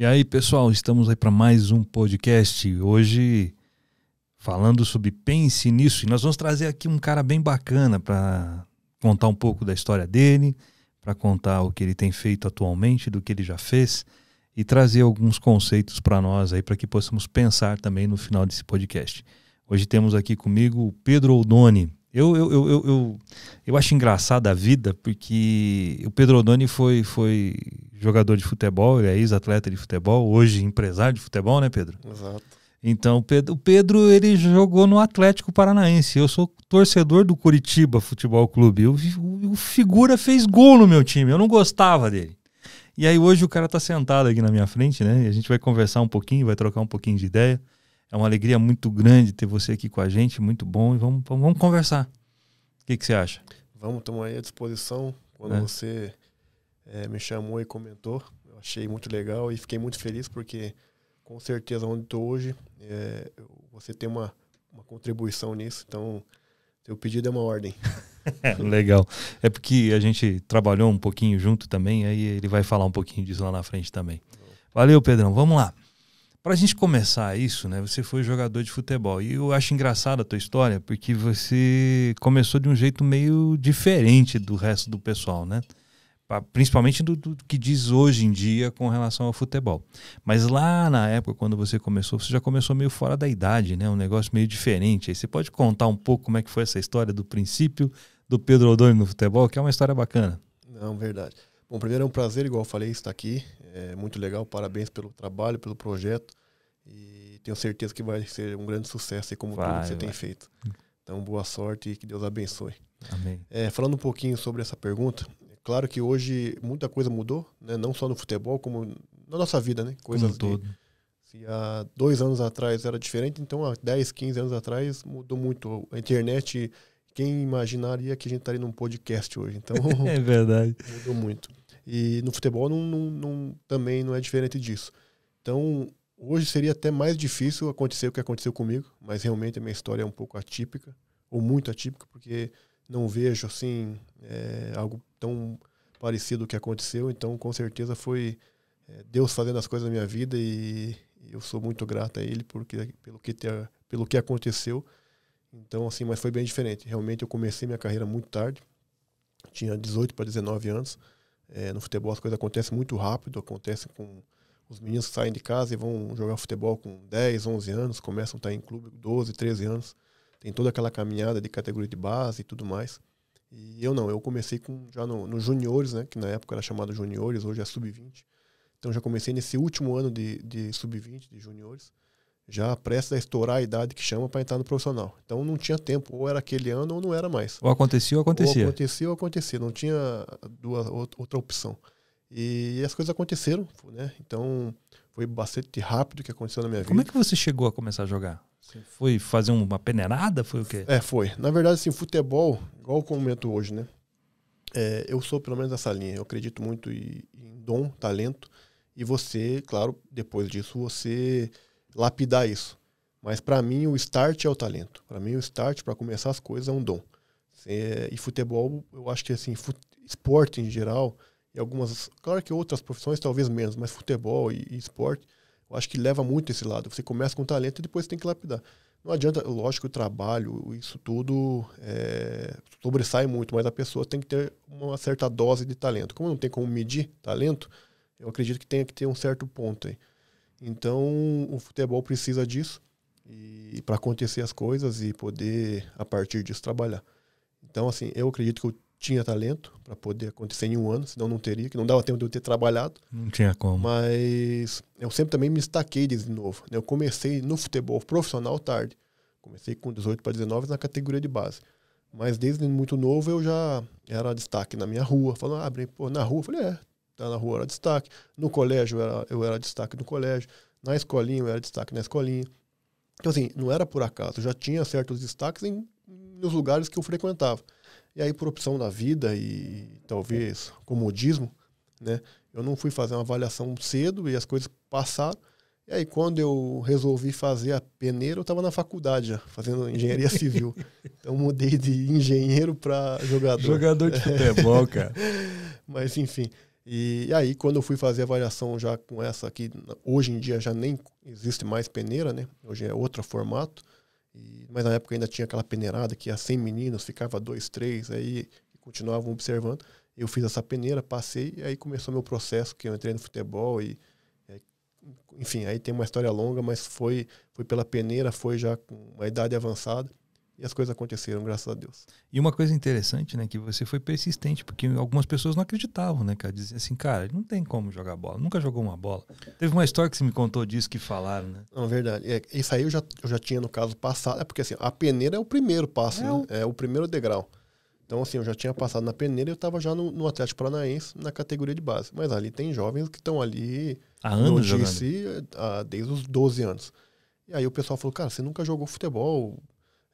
E aí, pessoal, estamos aí para mais um podcast. Hoje falando sobre pense nisso, e nós vamos trazer aqui um cara bem bacana para contar um pouco da história dele, para contar o que ele tem feito atualmente, do que ele já fez e trazer alguns conceitos para nós aí para que possamos pensar também no final desse podcast. Hoje temos aqui comigo o Pedro Oldoni. Eu, eu, eu, eu, eu, acho engraçada a vida, porque o Pedro Doni foi, foi jogador de futebol, ele é ex-atleta de futebol, hoje empresário de futebol, né, Pedro? Exato. Então, o Pedro, ele jogou no Atlético Paranaense. Eu sou torcedor do Curitiba Futebol Clube. o, o Figura fez gol no meu time, eu não gostava dele. E aí hoje o cara tá sentado aqui na minha frente, né? E a gente vai conversar um pouquinho, vai trocar um pouquinho de ideia. É uma alegria muito grande ter você aqui com a gente, muito bom. E vamos, vamos, vamos conversar. O que, que você acha? Vamos, estamos aí à disposição. Quando é. você é, me chamou e comentou, eu achei muito legal e fiquei muito feliz porque, com certeza, onde estou hoje, é, você tem uma, uma contribuição nisso. Então, seu pedido é uma ordem. Legal. É porque a gente trabalhou um pouquinho junto também, aí ele vai falar um pouquinho disso lá na frente também. Tá Valeu, Pedrão. Vamos lá. Para a gente começar isso, né? Você foi jogador de futebol e eu acho engraçada a tua história porque você começou de um jeito meio diferente do resto do pessoal, né? Principalmente do, do que diz hoje em dia com relação ao futebol. Mas lá na época, quando você começou, você já começou meio fora da idade, né? Um negócio meio diferente. Aí você pode contar um pouco como é que foi essa história do princípio do Pedro Odoni no futebol, que é uma história bacana. Não, verdade. Bom, primeiro é um prazer, igual eu falei, estar aqui. É muito legal, parabéns pelo trabalho, pelo projeto. E tenho certeza que vai ser um grande sucesso, como vai, tudo que você vai. tem feito. Então, boa sorte e que Deus abençoe. Amém. É, falando um pouquinho sobre essa pergunta, é claro que hoje muita coisa mudou, né? não só no futebol, como na nossa vida, né? Coisas como todo. se há dois anos atrás era diferente, então há 10, 15 anos atrás mudou muito. A internet, quem imaginaria que a gente estaria tá num podcast hoje? Então, é verdade. Mudou muito. E no futebol não, não, não, também não é diferente disso. Então, hoje seria até mais difícil acontecer o que aconteceu comigo, mas realmente a minha história é um pouco atípica, ou muito atípica, porque não vejo assim é, algo tão parecido que aconteceu. Então, com certeza foi é, Deus fazendo as coisas na minha vida e, e eu sou muito grato a Ele porque, pelo, que ter, pelo que aconteceu. Então, assim, mas foi bem diferente. Realmente, eu comecei minha carreira muito tarde, tinha 18 para 19 anos. É, no futebol as coisas acontecem muito rápido, acontece com os meninos que saem de casa e vão jogar futebol com 10, 11 anos, começam a estar em clube 12, 13 anos. Tem toda aquela caminhada de categoria de base e tudo mais. E eu não, eu comecei com já nos no juniores, né, que na época era chamado juniores, hoje é sub-20. Então já comecei nesse último ano de, de sub-20, de juniores já prestes a estourar a idade que chama para entrar no profissional. Então não tinha tempo, ou era aquele ano ou não era mais. Ou acontecia ou acontecia. Ou acontecia ou acontecia, não tinha duas, outra opção. E as coisas aconteceram, né? Então foi bastante rápido que aconteceu na minha vida. Como é que você chegou a começar a jogar? Você foi fazer uma peneirada? Foi o quê? É, foi. Na verdade, assim, futebol, igual o momento hoje, né? É, eu sou pelo menos dessa linha. Eu acredito muito em, em dom, talento. E você, claro, depois disso, você lapidar isso. Mas para mim o start é o talento. Para mim o start para começar as coisas é um dom. É, e futebol, eu acho que assim, esporte em geral, e algumas, claro que outras profissões talvez menos, mas futebol e, e esporte, eu acho que leva muito esse lado. Você começa com talento e depois tem que lapidar. Não adianta, lógico, o trabalho, isso tudo é, sobressai muito, mas a pessoa tem que ter uma certa dose de talento. Como não tem como medir talento, eu acredito que tem que ter um certo ponto aí. Então, o futebol precisa disso e para acontecer as coisas e poder a partir disso trabalhar. Então, assim, eu acredito que eu tinha talento para poder acontecer em um ano, senão não teria, que não dava tempo de eu ter trabalhado. Não tinha como. Mas eu sempre também me destaquei desde novo. Né? Eu comecei no futebol profissional tarde. Comecei com 18 para 19 na categoria de base. Mas desde muito novo eu já era destaque na minha rua. Falando, ah, pô, na rua. Eu falei, é, tá na rua era destaque, no colégio eu era, eu era destaque no colégio, na escolinha eu era destaque na escolinha. Então, assim, não era por acaso, já tinha certos destaques em, nos lugares que eu frequentava. E aí, por opção da vida e talvez comodismo, né, eu não fui fazer uma avaliação cedo e as coisas passaram. E aí, quando eu resolvi fazer a peneira, eu estava na faculdade já, fazendo engenharia civil. então, mudei de engenheiro para jogador. Jogador de futebol, cara. Mas, enfim. E, aí, quando eu fui fazer a avaliação já com essa aqui, hoje em dia já nem existe mais peneira, né? Hoje é outro formato. E, mas na época ainda tinha aquela peneirada que ia 100 meninos, ficava dois, três, aí continuavam observando. Eu fiz essa peneira, passei, e aí começou meu processo, que eu entrei no futebol e, é, enfim, aí tem uma história longa, mas foi, foi pela peneira, foi já com uma idade avançada e as coisas aconteceram, graças a Deus. E uma coisa interessante, né, que você foi persistente, porque algumas pessoas não acreditavam, né, cara? Diziam assim, cara, não tem como jogar bola, nunca jogou uma bola. Teve uma história que você me contou disso que falaram, né? Não, verdade. É, isso aí eu já, eu já tinha no caso passado, é porque assim, a peneira é o primeiro passo, é, né? o... é o primeiro degrau. Então, assim, eu já tinha passado na peneira e eu estava já no, no, Atlético Paranaense, na categoria de base. Mas ali tem jovens que estão ali há anos no jogando. desde os 12 anos. E aí o pessoal falou, cara, você nunca jogou futebol,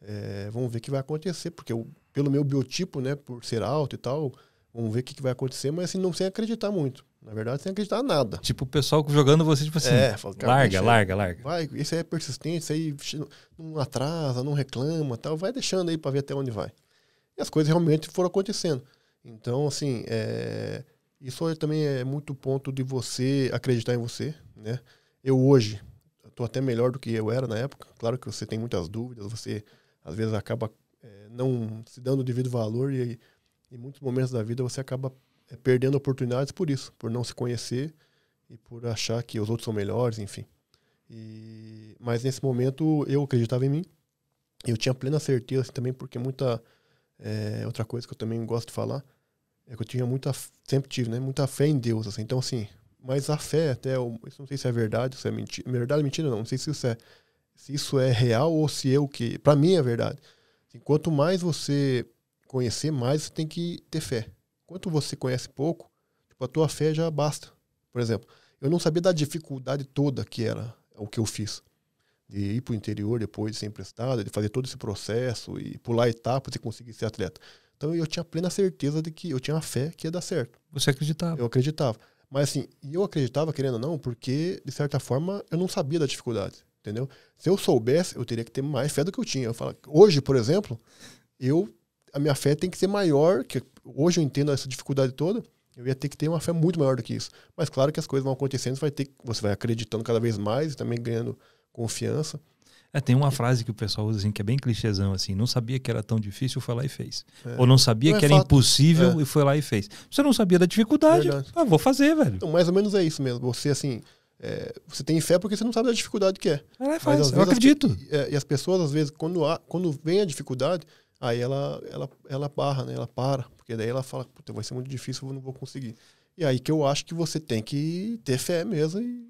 é, vamos ver o que vai acontecer, porque eu, pelo meu biotipo, né, por ser alto e tal, vamos ver o que, vai acontecer, mas assim, não sem acreditar muito. Na verdade, sem acreditar nada. Tipo, o pessoal jogando você, tipo assim, é, fala, cara, larga, deixa, larga, larga. Vai, esse aí é persistente, isso aí não atrasa, não reclama tal, vai deixando aí para ver até onde vai. E as coisas realmente foram acontecendo. Então, assim, é, isso é, também é muito ponto de você acreditar em você, né? Eu hoje estou até melhor do que eu era na época. Claro que você tem muitas dúvidas, você às vezes acaba é, não se dando o devido valor e em muitos momentos da vida você acaba é, perdendo oportunidades por isso, por não se conhecer e por achar que os outros são melhores, enfim. E, mas nesse momento eu acreditava em mim, eu tinha plena certeza assim, também, porque muita é, outra coisa que eu também gosto de falar é que eu tinha muita, sempre tive, né, muita fé em Deus, assim. Então assim, mas a fé até, eu, isso não sei se é verdade, se é mentira, verdade ou mentira não, não sei se isso é se isso é real ou se eu é que. Para mim é verdade. Assim, quanto mais você conhecer, mais você tem que ter fé. Quanto você conhece pouco, tipo, a tua fé já basta. Por exemplo, eu não sabia da dificuldade toda que era o que eu fiz. De ir para o interior depois de ser emprestado, de fazer todo esse processo e pular etapas e conseguir ser atleta. Então eu tinha plena certeza de que eu tinha a fé que ia dar certo. Você acreditava? Eu acreditava. Mas assim, eu acreditava, querendo ou não, porque, de certa forma, eu não sabia da dificuldade entendeu? Se eu soubesse, eu teria que ter mais fé do que eu tinha. Eu falo, hoje, por exemplo, eu a minha fé tem que ser maior, que hoje eu entendo essa dificuldade toda, eu ia ter que ter uma fé muito maior do que isso. Mas claro que as coisas vão acontecendo, você vai ter, você vai acreditando cada vez mais e também ganhando confiança. É, tem uma frase que o pessoal usa assim, que é bem clichêzão assim, não sabia que era tão difícil, foi lá e fez. É. Ou não sabia não é que era fato. impossível é. e foi lá e fez. Você não sabia da dificuldade, ah, vou fazer, velho. Então, mais ou menos é isso mesmo. Você assim, é, você tem fé porque você não sabe da dificuldade que é. Ela faz, Mas, é eu vezes, acredito. As, é, e as pessoas, às vezes, quando, há, quando vem a dificuldade, aí ela, ela, ela barra, né? Ela para. Porque daí ela fala, puta, vai ser muito difícil, eu não vou conseguir. E aí que eu acho que você tem que ter fé mesmo e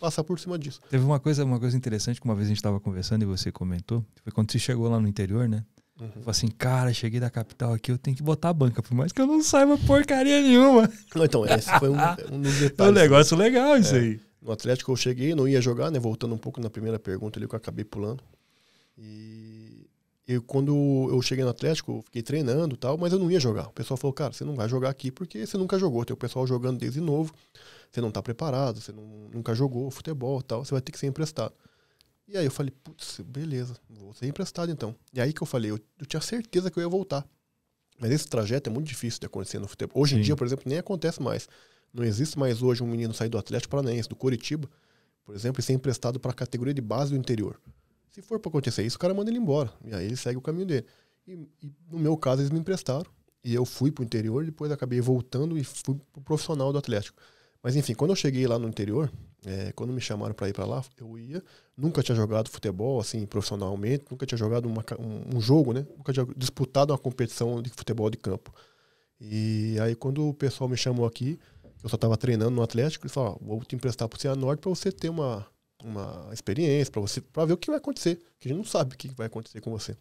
passar por cima disso. Teve uma coisa, uma coisa interessante que uma vez a gente estava conversando e você comentou, foi quando você chegou lá no interior, né? Uhum. Falei assim, cara, cheguei da capital aqui, eu tenho que botar a banca, por mais que eu não saiba porcaria nenhuma. Não, então, esse foi um, um dos detalhes. É um negócio legal isso é. aí. No Atlético eu cheguei, não ia jogar, né? Voltando um pouco na primeira pergunta ali que eu acabei pulando. E eu, quando eu cheguei no Atlético, eu fiquei treinando e tal, mas eu não ia jogar. O pessoal falou, cara, você não vai jogar aqui porque você nunca jogou. Tem o pessoal jogando desde novo, você não tá preparado, você não, nunca jogou futebol tal, você vai ter que ser emprestado. E aí eu falei, putz, beleza, vou ser emprestado então. E aí que eu falei, eu, eu, tinha certeza que eu ia voltar. Mas esse trajeto é muito difícil de acontecer no futebol. Hoje Sim. em dia, por exemplo, nem acontece mais. Não existe mais hoje um menino sair do Atlético Paranaense, do Coritiba, por exemplo, e ser emprestado para a categoria de base do interior. Se for para acontecer isso, o cara manda ele embora. E aí ele segue o caminho dele. E, e no meu caso, eles me emprestaram. E eu fui para o interior, depois acabei voltando e fui para o profissional do Atlético. Mas enfim, quando eu cheguei lá no interior, é, quando me chamaram para ir para lá, eu ia. Nunca tinha jogado futebol, assim, profissionalmente. Nunca tinha jogado uma, um, um, jogo, né? Nunca tinha disputado uma competição de futebol de campo. E aí, quando o pessoal me chamou aqui, eu só estava treinando no Atlético e só vou te emprestar para o Cianorte para você ter uma, uma experiência, para você para ver o que vai acontecer, que a gente não sabe o que vai acontecer com você.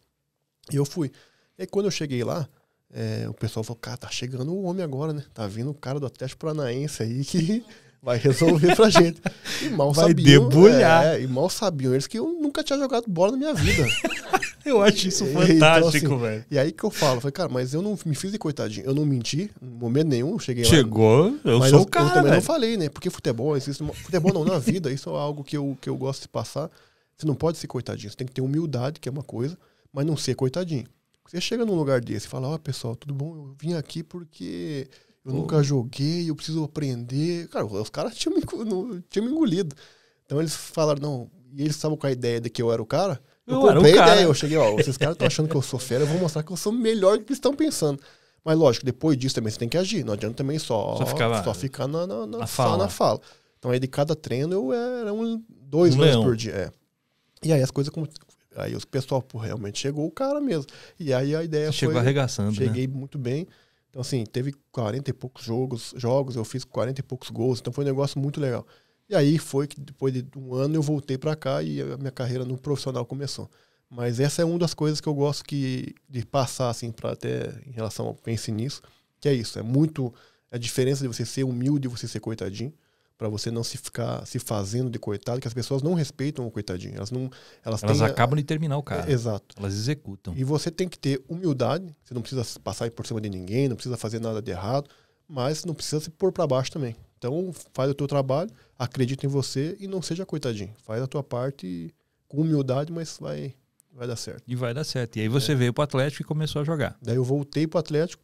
E eu fui. E aí, quando eu cheguei lá, é, o pessoal falou: "Cara, tá chegando o homem agora, né? Tá vindo o cara do Atlético Paranaense aí que vai resolver pra gente. E mal vai sabiam. Debulhar. É, e mal sabiam eles que eu nunca tinha jogado bola na minha vida. eu acho isso então, fantástico, então, assim, velho. E aí que eu falo, falei, cara, mas eu não me fiz de coitadinho. Eu não menti, em momento nenhum, cheguei Chegou, lá. Chegou, eu mas sou eu, o cara. Eu também não falei, né? Porque futebol, isso, futebol não, na vida, isso é algo que eu, que eu gosto de passar. Você não pode ser coitadinho, você tem que ter humildade, que é uma coisa, mas não ser coitadinho. Você chega num lugar desse e fala, ó, oh, pessoal, tudo bom? Eu vim aqui porque eu nunca joguei, eu preciso aprender. Cara, os caras tinham me, tinham me engolido. Então eles falaram, não, e eles estavam com a ideia de que eu era o cara. Eu, eu comprei a ideia, eu cheguei, ó, vocês caras estão achando que eu sou fera, eu vou mostrar que eu sou melhor do que eles estão pensando. Mas lógico, depois disso também você tem que agir. Não adianta também só, só ficar, lá, só ficar na, na, na, fala. Só na fala. Então aí de cada treino eu era um, dois um por dia. É. E aí as coisas como Aí o pessoal, pô, realmente chegou o cara mesmo. E aí a ideia Você foi. Chegou arregaçando. Né? Cheguei né? muito bem. Então, assim, teve 40 e poucos jogos, jogos, eu fiz 40 e poucos gols, então foi um negócio muito legal. E aí foi que depois de um ano eu voltei para cá e a minha carreira no profissional começou. Mas essa é uma das coisas que eu gosto que, de passar, assim, para até em relação ao pense nisso, que é isso, é muito a diferença de você ser humilde e você ser coitadinho para você não se ficar se fazendo de coitado, que as pessoas não respeitam o coitadinho. Elas não elas, elas acabam de terminar o cara. É, exato. Elas executam. E você tem que ter humildade, você não precisa passar por cima de ninguém, não precisa fazer nada de errado, mas não precisa se pôr para baixo também. Então, faz o teu trabalho, acredita em você e não seja coitadinho. Faz a tua parte com humildade, mas vai vai dar certo. E vai dar certo. E aí é. você é. veio pro Atlético e começou a jogar. Daí eu voltei pro Atlético.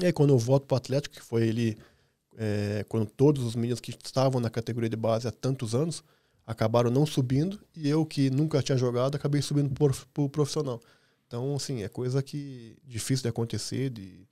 E aí quando eu volto pro Atlético, que foi ele é, quando todos os meninos que estavam na categoria de base há tantos anos acabaram não subindo e eu que nunca tinha jogado acabei subindo por, por profissional. Então, assim, é coisa que difícil de acontecer, de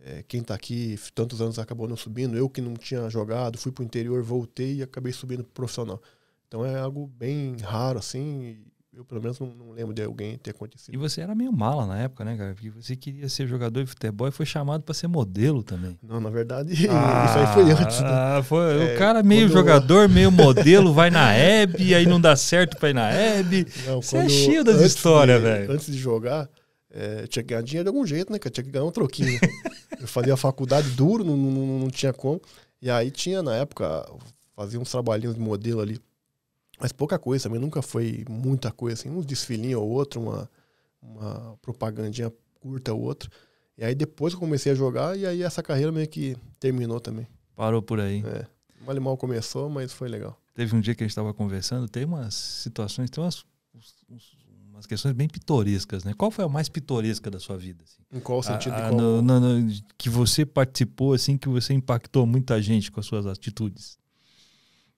é, quem está aqui tantos anos acabou não subindo, eu que não tinha jogado, fui para o interior, voltei e acabei subindo pro profissional. Então é algo bem raro, assim, eu pelo menos não, lembro de alguém ter acontecido. E você era meio mala na época, né, cara? Porque você queria ser jogador de futebol e foi chamado para ser modelo também. Não, na verdade, ah, isso aí foi antes. Né? Ah, foi, é, o cara meio jogador, eu... meio modelo, vai na Hebe, aí não dá certo para ir na Hebe. você é cheio das histórias, velho. Antes de jogar, é, tinha que ganhar dinheiro de algum jeito, né, cara? Tinha que ganhar um troquinho. eu fazia a faculdade duro, não, não, não tinha como. E aí tinha, na época, fazia uns trabalhinhos de modelo ali mas pouca coisa também, nunca foi muita coisa, assim, um desfilinho ou outro, uma, uma propagandinha curta ou outra. E aí depois eu comecei a jogar e aí essa carreira meio que terminou também. Parou por aí. É. Mal e mal começou, mas foi legal. Teve um dia que a gente estava conversando, tem umas situações, tem umas, umas questões bem pitorescas, né? Qual foi a mais pitoresca da sua vida? Assim? Em qual sentido? A, ah, a, No, no, no, que você participou, assim, que você impactou muita gente com as suas atitudes.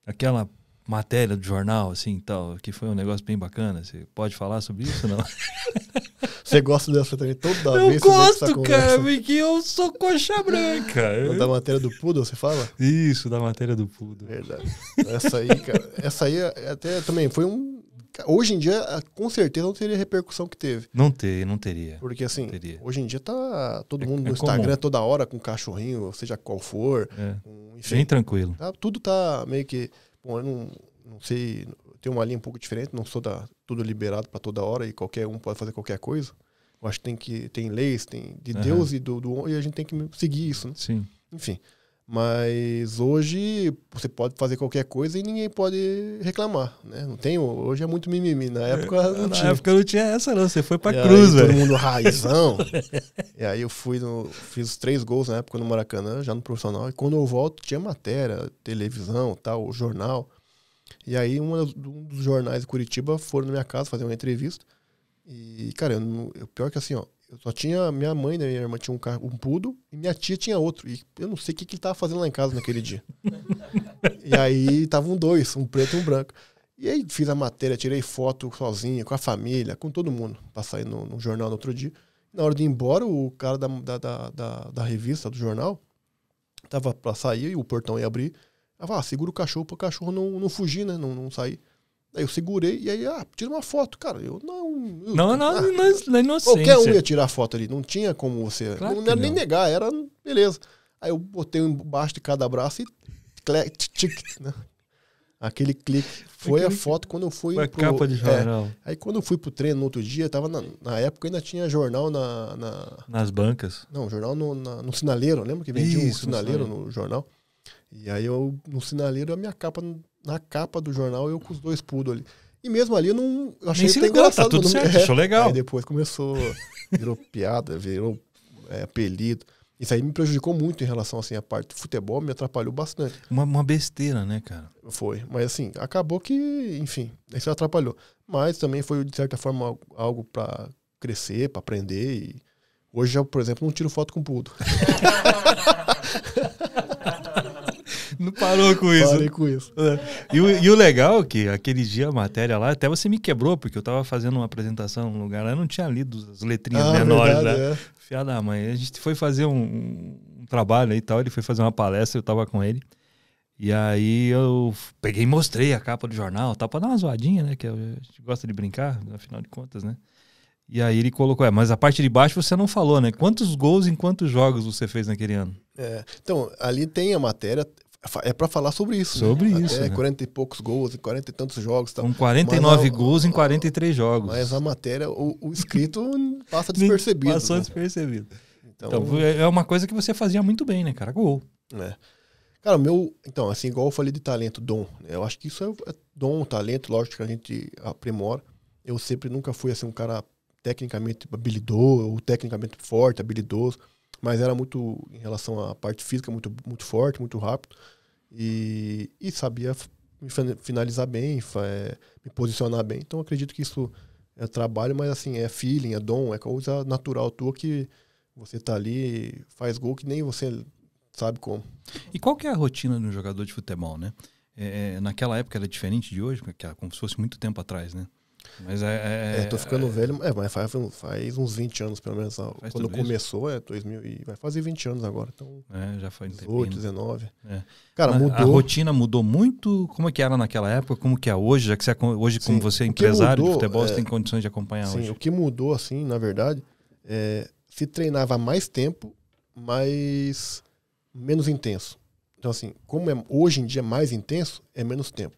Aquela matéria do jornal, assim, tal, que foi um negócio bem bacana. Você pode falar sobre isso não? Você gosta dessa também toda eu vez? Eu gosto, cara, porque eu sou coxa branca. É da matéria do Poodle, você fala? Isso, da matéria do Poodle. Verdade. Essa aí, cara, essa aí é até também foi um... Hoje em dia, ah, com certeza, não teria a repercussão que teve. Não teria, não teria. Porque assim, teria. hoje em dia tá todo é, mundo é, é no Instagram comum. toda hora com cachorrinho, seja qual for. É. enfim, Bem tranquilo. Tá, tudo tá meio que Bom, eu não, não sei, tem uma linha um pouco diferente, não sou da, tudo liberado para toda hora e qualquer um pode fazer qualquer coisa. Eu acho que tem que tem leis, tem de uhum. Deus e do, do e a gente tem que seguir isso, né? Sim. Enfim, mas hoje você pode fazer qualquer coisa e ninguém pode reclamar, né? Não tem, hoje é muito mimimi. Na época é, não Na tinha. Na época não tinha essa não, você foi pra e cruz, velho. todo mundo raizão. e aí eu fui no, fiz três gols na época no Maracanã, já no profissional. E quando eu volto tinha matéria, televisão, tal, jornal. E aí um dos jornais de Curitiba foram na minha casa fazer uma entrevista. E, cara, eu, eu, pior que assim, ó, eu só tinha minha mãe, né, minha irmã tinha um carro, um pudo, e minha tia tinha outro. E eu não sei o que, que ele tava fazendo lá em casa naquele dia. e aí estavam dois, um preto e um branco. E aí fiz a matéria, tirei foto sozinha, com a família, com todo mundo, pra sair no, no jornal no outro dia. Na hora de ir embora, o cara da, da, da, da, da revista, do jornal, tava pra sair e o portão ia abrir. Ela falou, ah, segura o cachorro pro cachorro não, não fugir, né? Não, não sair. Aí eu segurei e aí, ah, tira uma foto, cara. Eu não. Eu, não, não, ah, não, na é inocência. Qualquer um ia tirar foto ali, não tinha como você. Claro não era nem negar, era beleza. Aí eu botei embaixo de cada braço e. Tic, tic, né? Aquele clique. Foi Aquele... a foto quando eu fui. Foi a pro, capa de é, jornal. É, aí quando eu fui pro treino no outro dia, tava na, na época ainda tinha jornal na. na Nas bancas? Não, jornal no, na, no sinaleiro. Lembra que vendia Isso, um sinaleiro no, no jornal? E aí eu, no sinaleiro, a minha capa na capa do jornal, eu com os dois pudos ali. E mesmo ali eu não. Eu achei Nem se ligou, tá engraçado. Tá tudo certo, é. achou legal. Aí depois começou, virou piada, virou é, apelido. Isso aí me prejudicou muito em relação assim, à parte do futebol, me atrapalhou bastante. Uma, uma, besteira, né, cara? Foi. Mas assim, acabou que, enfim, isso atrapalhou. Mas também foi, de certa forma, algo para crescer, para aprender. E hoje, eu, por exemplo, não tiro foto com pudo. não parou com isso. Parei com isso. É. E o, e o legal é que aquele dia a matéria lá, até você me quebrou, porque eu tava fazendo uma apresentação num lugar lá, eu não tinha lido as letrinhas ah, menores né? verdade, lá. É. Fiada, mãe, a gente foi fazer um, um trabalho e tal, ele foi fazer uma palestra, eu tava com ele. E aí eu peguei e mostrei a capa do jornal, tá? Pra dar uma zoadinha, né? Que a gente gosta de brincar, afinal de contas, né? E aí ele colocou, é, mas a parte de baixo você não falou, né? Quantos gols em quantos jogos você fez naquele ano? É, então, ali tem a matéria, é para falar sobre isso. Sobre né? isso. Até né? 40 e poucos gols, 40 e tantos jogos. Com 49 Mas, gols a, a, em 43 jogos. Mas a matéria, o, o escrito passa despercebido. Né? Passou né? despercebido. Então, então, é uma coisa que você fazia muito bem, né, cara? Gol. Né? Cara, meu. Então, assim, igual eu falei de talento, dom. Né? Eu acho que isso é, é dom, talento, lógico que a gente aprimora. Eu sempre nunca fui assim um cara tecnicamente habilidoso, ou tecnicamente forte, habilidoso mas era muito, em relação à parte física, muito, muito forte, muito rápido. E, e sabia me finalizar bem, é, me posicionar bem. Então acredito que isso é trabalho, mas assim, é feeling, é dom, é coisa natural tua que você tá ali, faz gol que nem você sabe como. E qual que é a rotina de um jogador de futebol, né? É, é naquela época era diferente de hoje, como se fosse muito tempo atrás, né? Mas é. é, é tô ficando é, velho, é, mas faz, faz, uns 20 anos, pelo menos. Quando começou, isso. é 2000. E vai fazer 20 anos agora. Então, é, já foi 18, 19. É. Cara, mas mudou. A rotina mudou muito. Como é que era naquela época? Como que é hoje? Já que você, é hoje, sim, como você é empresário mudou, de futebol, você é, tem condições de acompanhar sim, hoje. O que mudou, assim, na verdade, é, se treinava mais tempo, mas menos intenso. Então, assim, como é, hoje em dia é mais intenso, é menos tempo.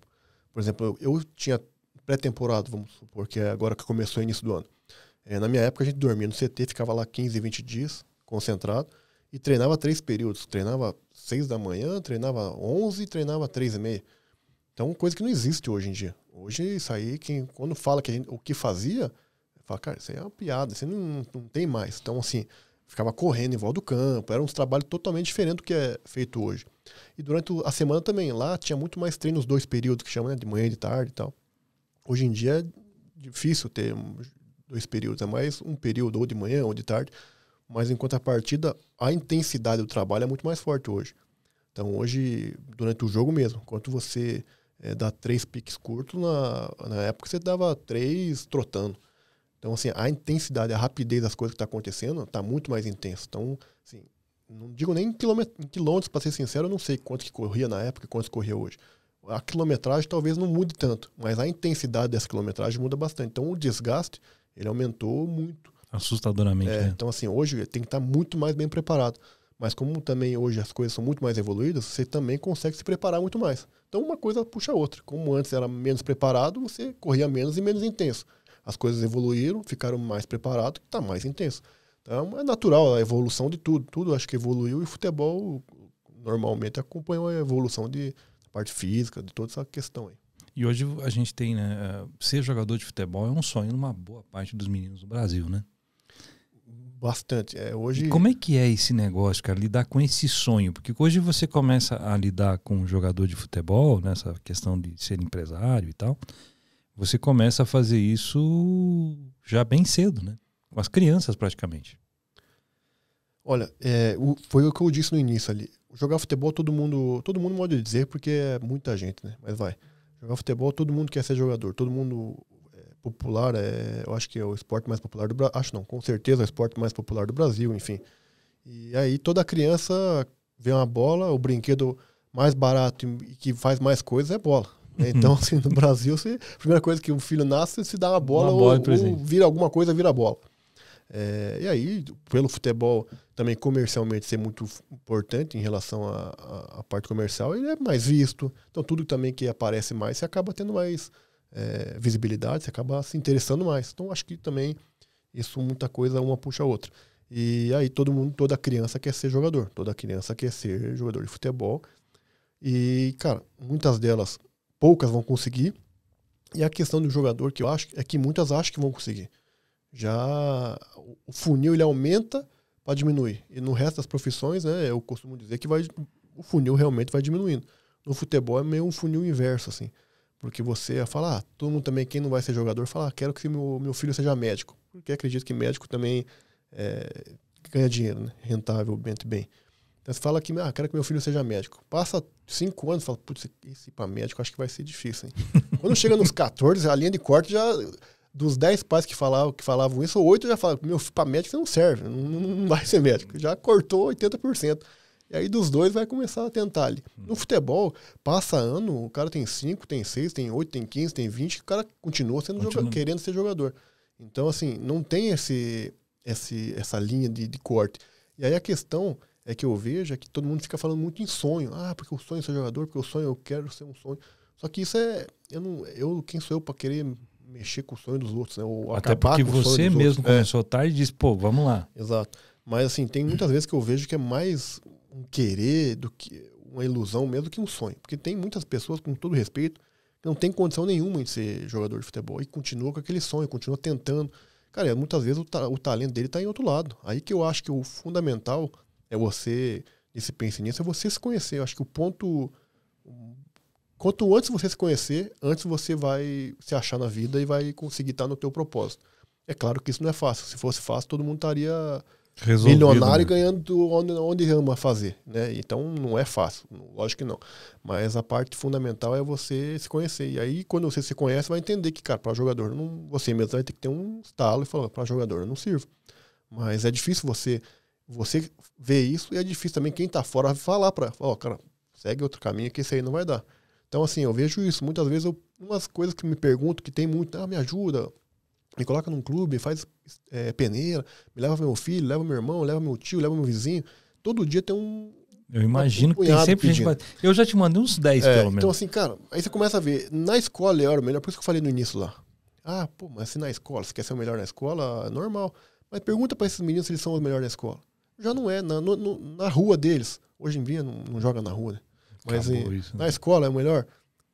Por exemplo, eu, eu tinha pré-temporada, vamos supor, que é agora que começou o é início do ano. É, na minha época, a gente dormia no CT, ficava lá 15, 20 dias, concentrado, e treinava três períodos. Treinava seis da manhã, treinava 11, treinava três e meia. Então, coisa que não existe hoje em dia. Hoje, isso aí, quem, quando fala que gente, o que fazia, fala, cara, isso aí é uma piada, isso aí não, não tem mais. Então, assim, ficava correndo em volta do campo, era um trabalho totalmente diferente do que é feito hoje. E durante a semana também, lá tinha muito mais treino nos dois períodos que chamam, né, de manhã e de tarde e tal. Hoje em dia é difícil ter dois períodos, é mais um período ou de manhã ou de tarde, mas em contrapartida, a intensidade do trabalho é muito mais forte hoje. Então, hoje, durante o jogo mesmo, enquanto você é, dá três piques curtos, na, na época você dava três trotando. Então, assim, a intensidade, a rapidez das coisas que está acontecendo está muito mais intensa. Então, assim, não digo nem em, quilômetros, para ser sincero, eu não sei quanto que corria na época e quanto corria hoje a quilometragem talvez não mude tanto, mas a intensidade dessa quilometragem muda bastante. Então o desgaste ele aumentou muito. Assustadoramente. É, né? Então, assim, hoje tem que estar muito mais bem preparado. Mas como também hoje as coisas são muito mais evoluídas, você também consegue se preparar muito mais. Então uma coisa puxa a outra. Como antes era menos preparado, você corria menos e menos intenso. As coisas evoluíram, ficaram mais preparados, está mais intenso. Então é natural a evolução de tudo. Tudo acho que evoluiu e o futebol normalmente acompanha a evolução de, parte física, de toda essa questão aí. E hoje a gente tem, né? É, ser jogador de futebol é um sonho numa boa parte dos meninos do Brasil, né? Bastante. É, hoje... E como é que é esse negócio, cara? Lidar com esse sonho? Porque hoje você começa a lidar com um jogador de futebol, nessa né, questão de ser empresário e tal. Você começa a fazer isso já bem cedo, né? Com as crianças praticamente. Olha, é, o, foi o que eu disse no início ali jogar futebol todo mundo, todo mundo pode dizer porque é muita gente, né? Mas vai. Jogar futebol todo mundo quer ser jogador, todo mundo é popular, é, eu acho que é o esporte mais popular do Brasil, acho não, com certeza é o esporte mais popular do Brasil, enfim. E aí toda criança vê uma bola, o brinquedo mais barato e que faz mais coisas é bola. Né? Uhum. Então, assim, no Brasil, se, a primeira coisa que um filho nasce, se dá uma bola, uma bola ou, ou vira alguma coisa, vira bola. É, e aí, pelo futebol também comercialmente ser muito importante em relação à parte comercial, ele é mais visto. Então, tudo também que aparece mais, você acaba tendo mais é, visibilidade, você acaba se interessando mais. Então, acho que também isso muita coisa uma puxa a outra. E aí todo mundo, toda criança quer ser jogador, toda criança quer ser jogador de futebol. E, cara, muitas delas, poucas vão conseguir. E a questão do jogador que eu acho é que muitas acham que vão conseguir já o funil ele aumenta para diminuir. E no resto das profissões, né, eu costumo dizer que vai, o funil realmente vai diminuindo. No futebol é meio um funil inverso, assim. Porque você fala, ah, todo mundo também, quem não vai ser jogador, fala, ah, quero que meu, meu filho seja médico. Porque acredito que médico também é, ganha dinheiro, né? rentável, bem, bem. Então você fala que, ah, quero que meu filho seja médico. Passa cinco anos, fala, putz, esse para médico acho que vai ser difícil, hein? Quando chega nos 14, a linha de corte já dos 10 pais que falavam, que falavam isso, oito já falavam, meu filho, para médico você não serve, não, não, vai ser médico. Já cortou 80%. E aí dos dois vai começar a tentar ali. Hum. No futebol, passa ano, o cara tem 5, tem 6, tem 8, tem 15, tem 20, o cara continua sendo continua. Jogador, querendo ser jogador. Então, assim, não tem esse, esse essa linha de, de corte. E aí a questão é que eu vejo é que todo mundo fica falando muito em sonho. Ah, porque eu sonho ser jogador, porque eu sonho, eu quero ser um sonho. Só que isso é. Eu, não, eu quem sou eu para querer mexer com o sonho dos outros, né? Ou Até porque você mesmo outros. começou é. tarde e disse, pô, vamos lá. Exato. Mas assim, tem muitas vezes que eu vejo que é mais um querer do que uma ilusão mesmo do que um sonho. Porque tem muitas pessoas, com todo respeito, que não tem condição nenhuma de ser jogador de futebol e continua com aquele sonho, continua tentando. Cara, muitas vezes o, ta o talento dele está em outro lado. Aí que eu acho que o fundamental é você, e se pense nisso, é você se conhecer. Eu acho que o ponto Quanto antes você se conhecer, antes você vai se achar na vida e vai conseguir estar no teu propósito. É claro que isso não é fácil. Se fosse fácil, todo mundo estaria Resolvido, milionário né? ganhando onde, onde ama fazer. Né? Então não é fácil, lógico que não. Mas a parte fundamental é você se conhecer. E aí, quando você se conhece, vai entender que, cara, para jogador, não, você mesmo vai ter que ter um estalo e falar, para jogador, eu não sirvo. Mas é difícil você você ver isso e é difícil também quem está fora falar para, ó, oh, cara, segue outro caminho que isso aí não vai dar. Então, assim, eu vejo isso. Muitas vezes, eu, umas coisas que me pergunto, que tem muito, ah, me ajuda, me coloca num clube, faz é, peneira, me leva meu filho, leva meu irmão, leva meu tio, leva meu vizinho. Todo dia tem um. Eu imagino um que tem sempre pedindo. gente. Eu já te mandei uns 10, é, pelo então, menos. Então, assim, cara, aí você começa a ver. Na escola eu era o melhor, por isso que eu falei no início lá. Ah, pô, mas se na escola, se quer ser o melhor na escola, normal. Mas pergunta para esses meninos se eles são os melhores na escola. Já não é. Na, no, na rua deles. Hoje em dia não, não joga na rua, né? Mas em, isso, né? na escola é melhor.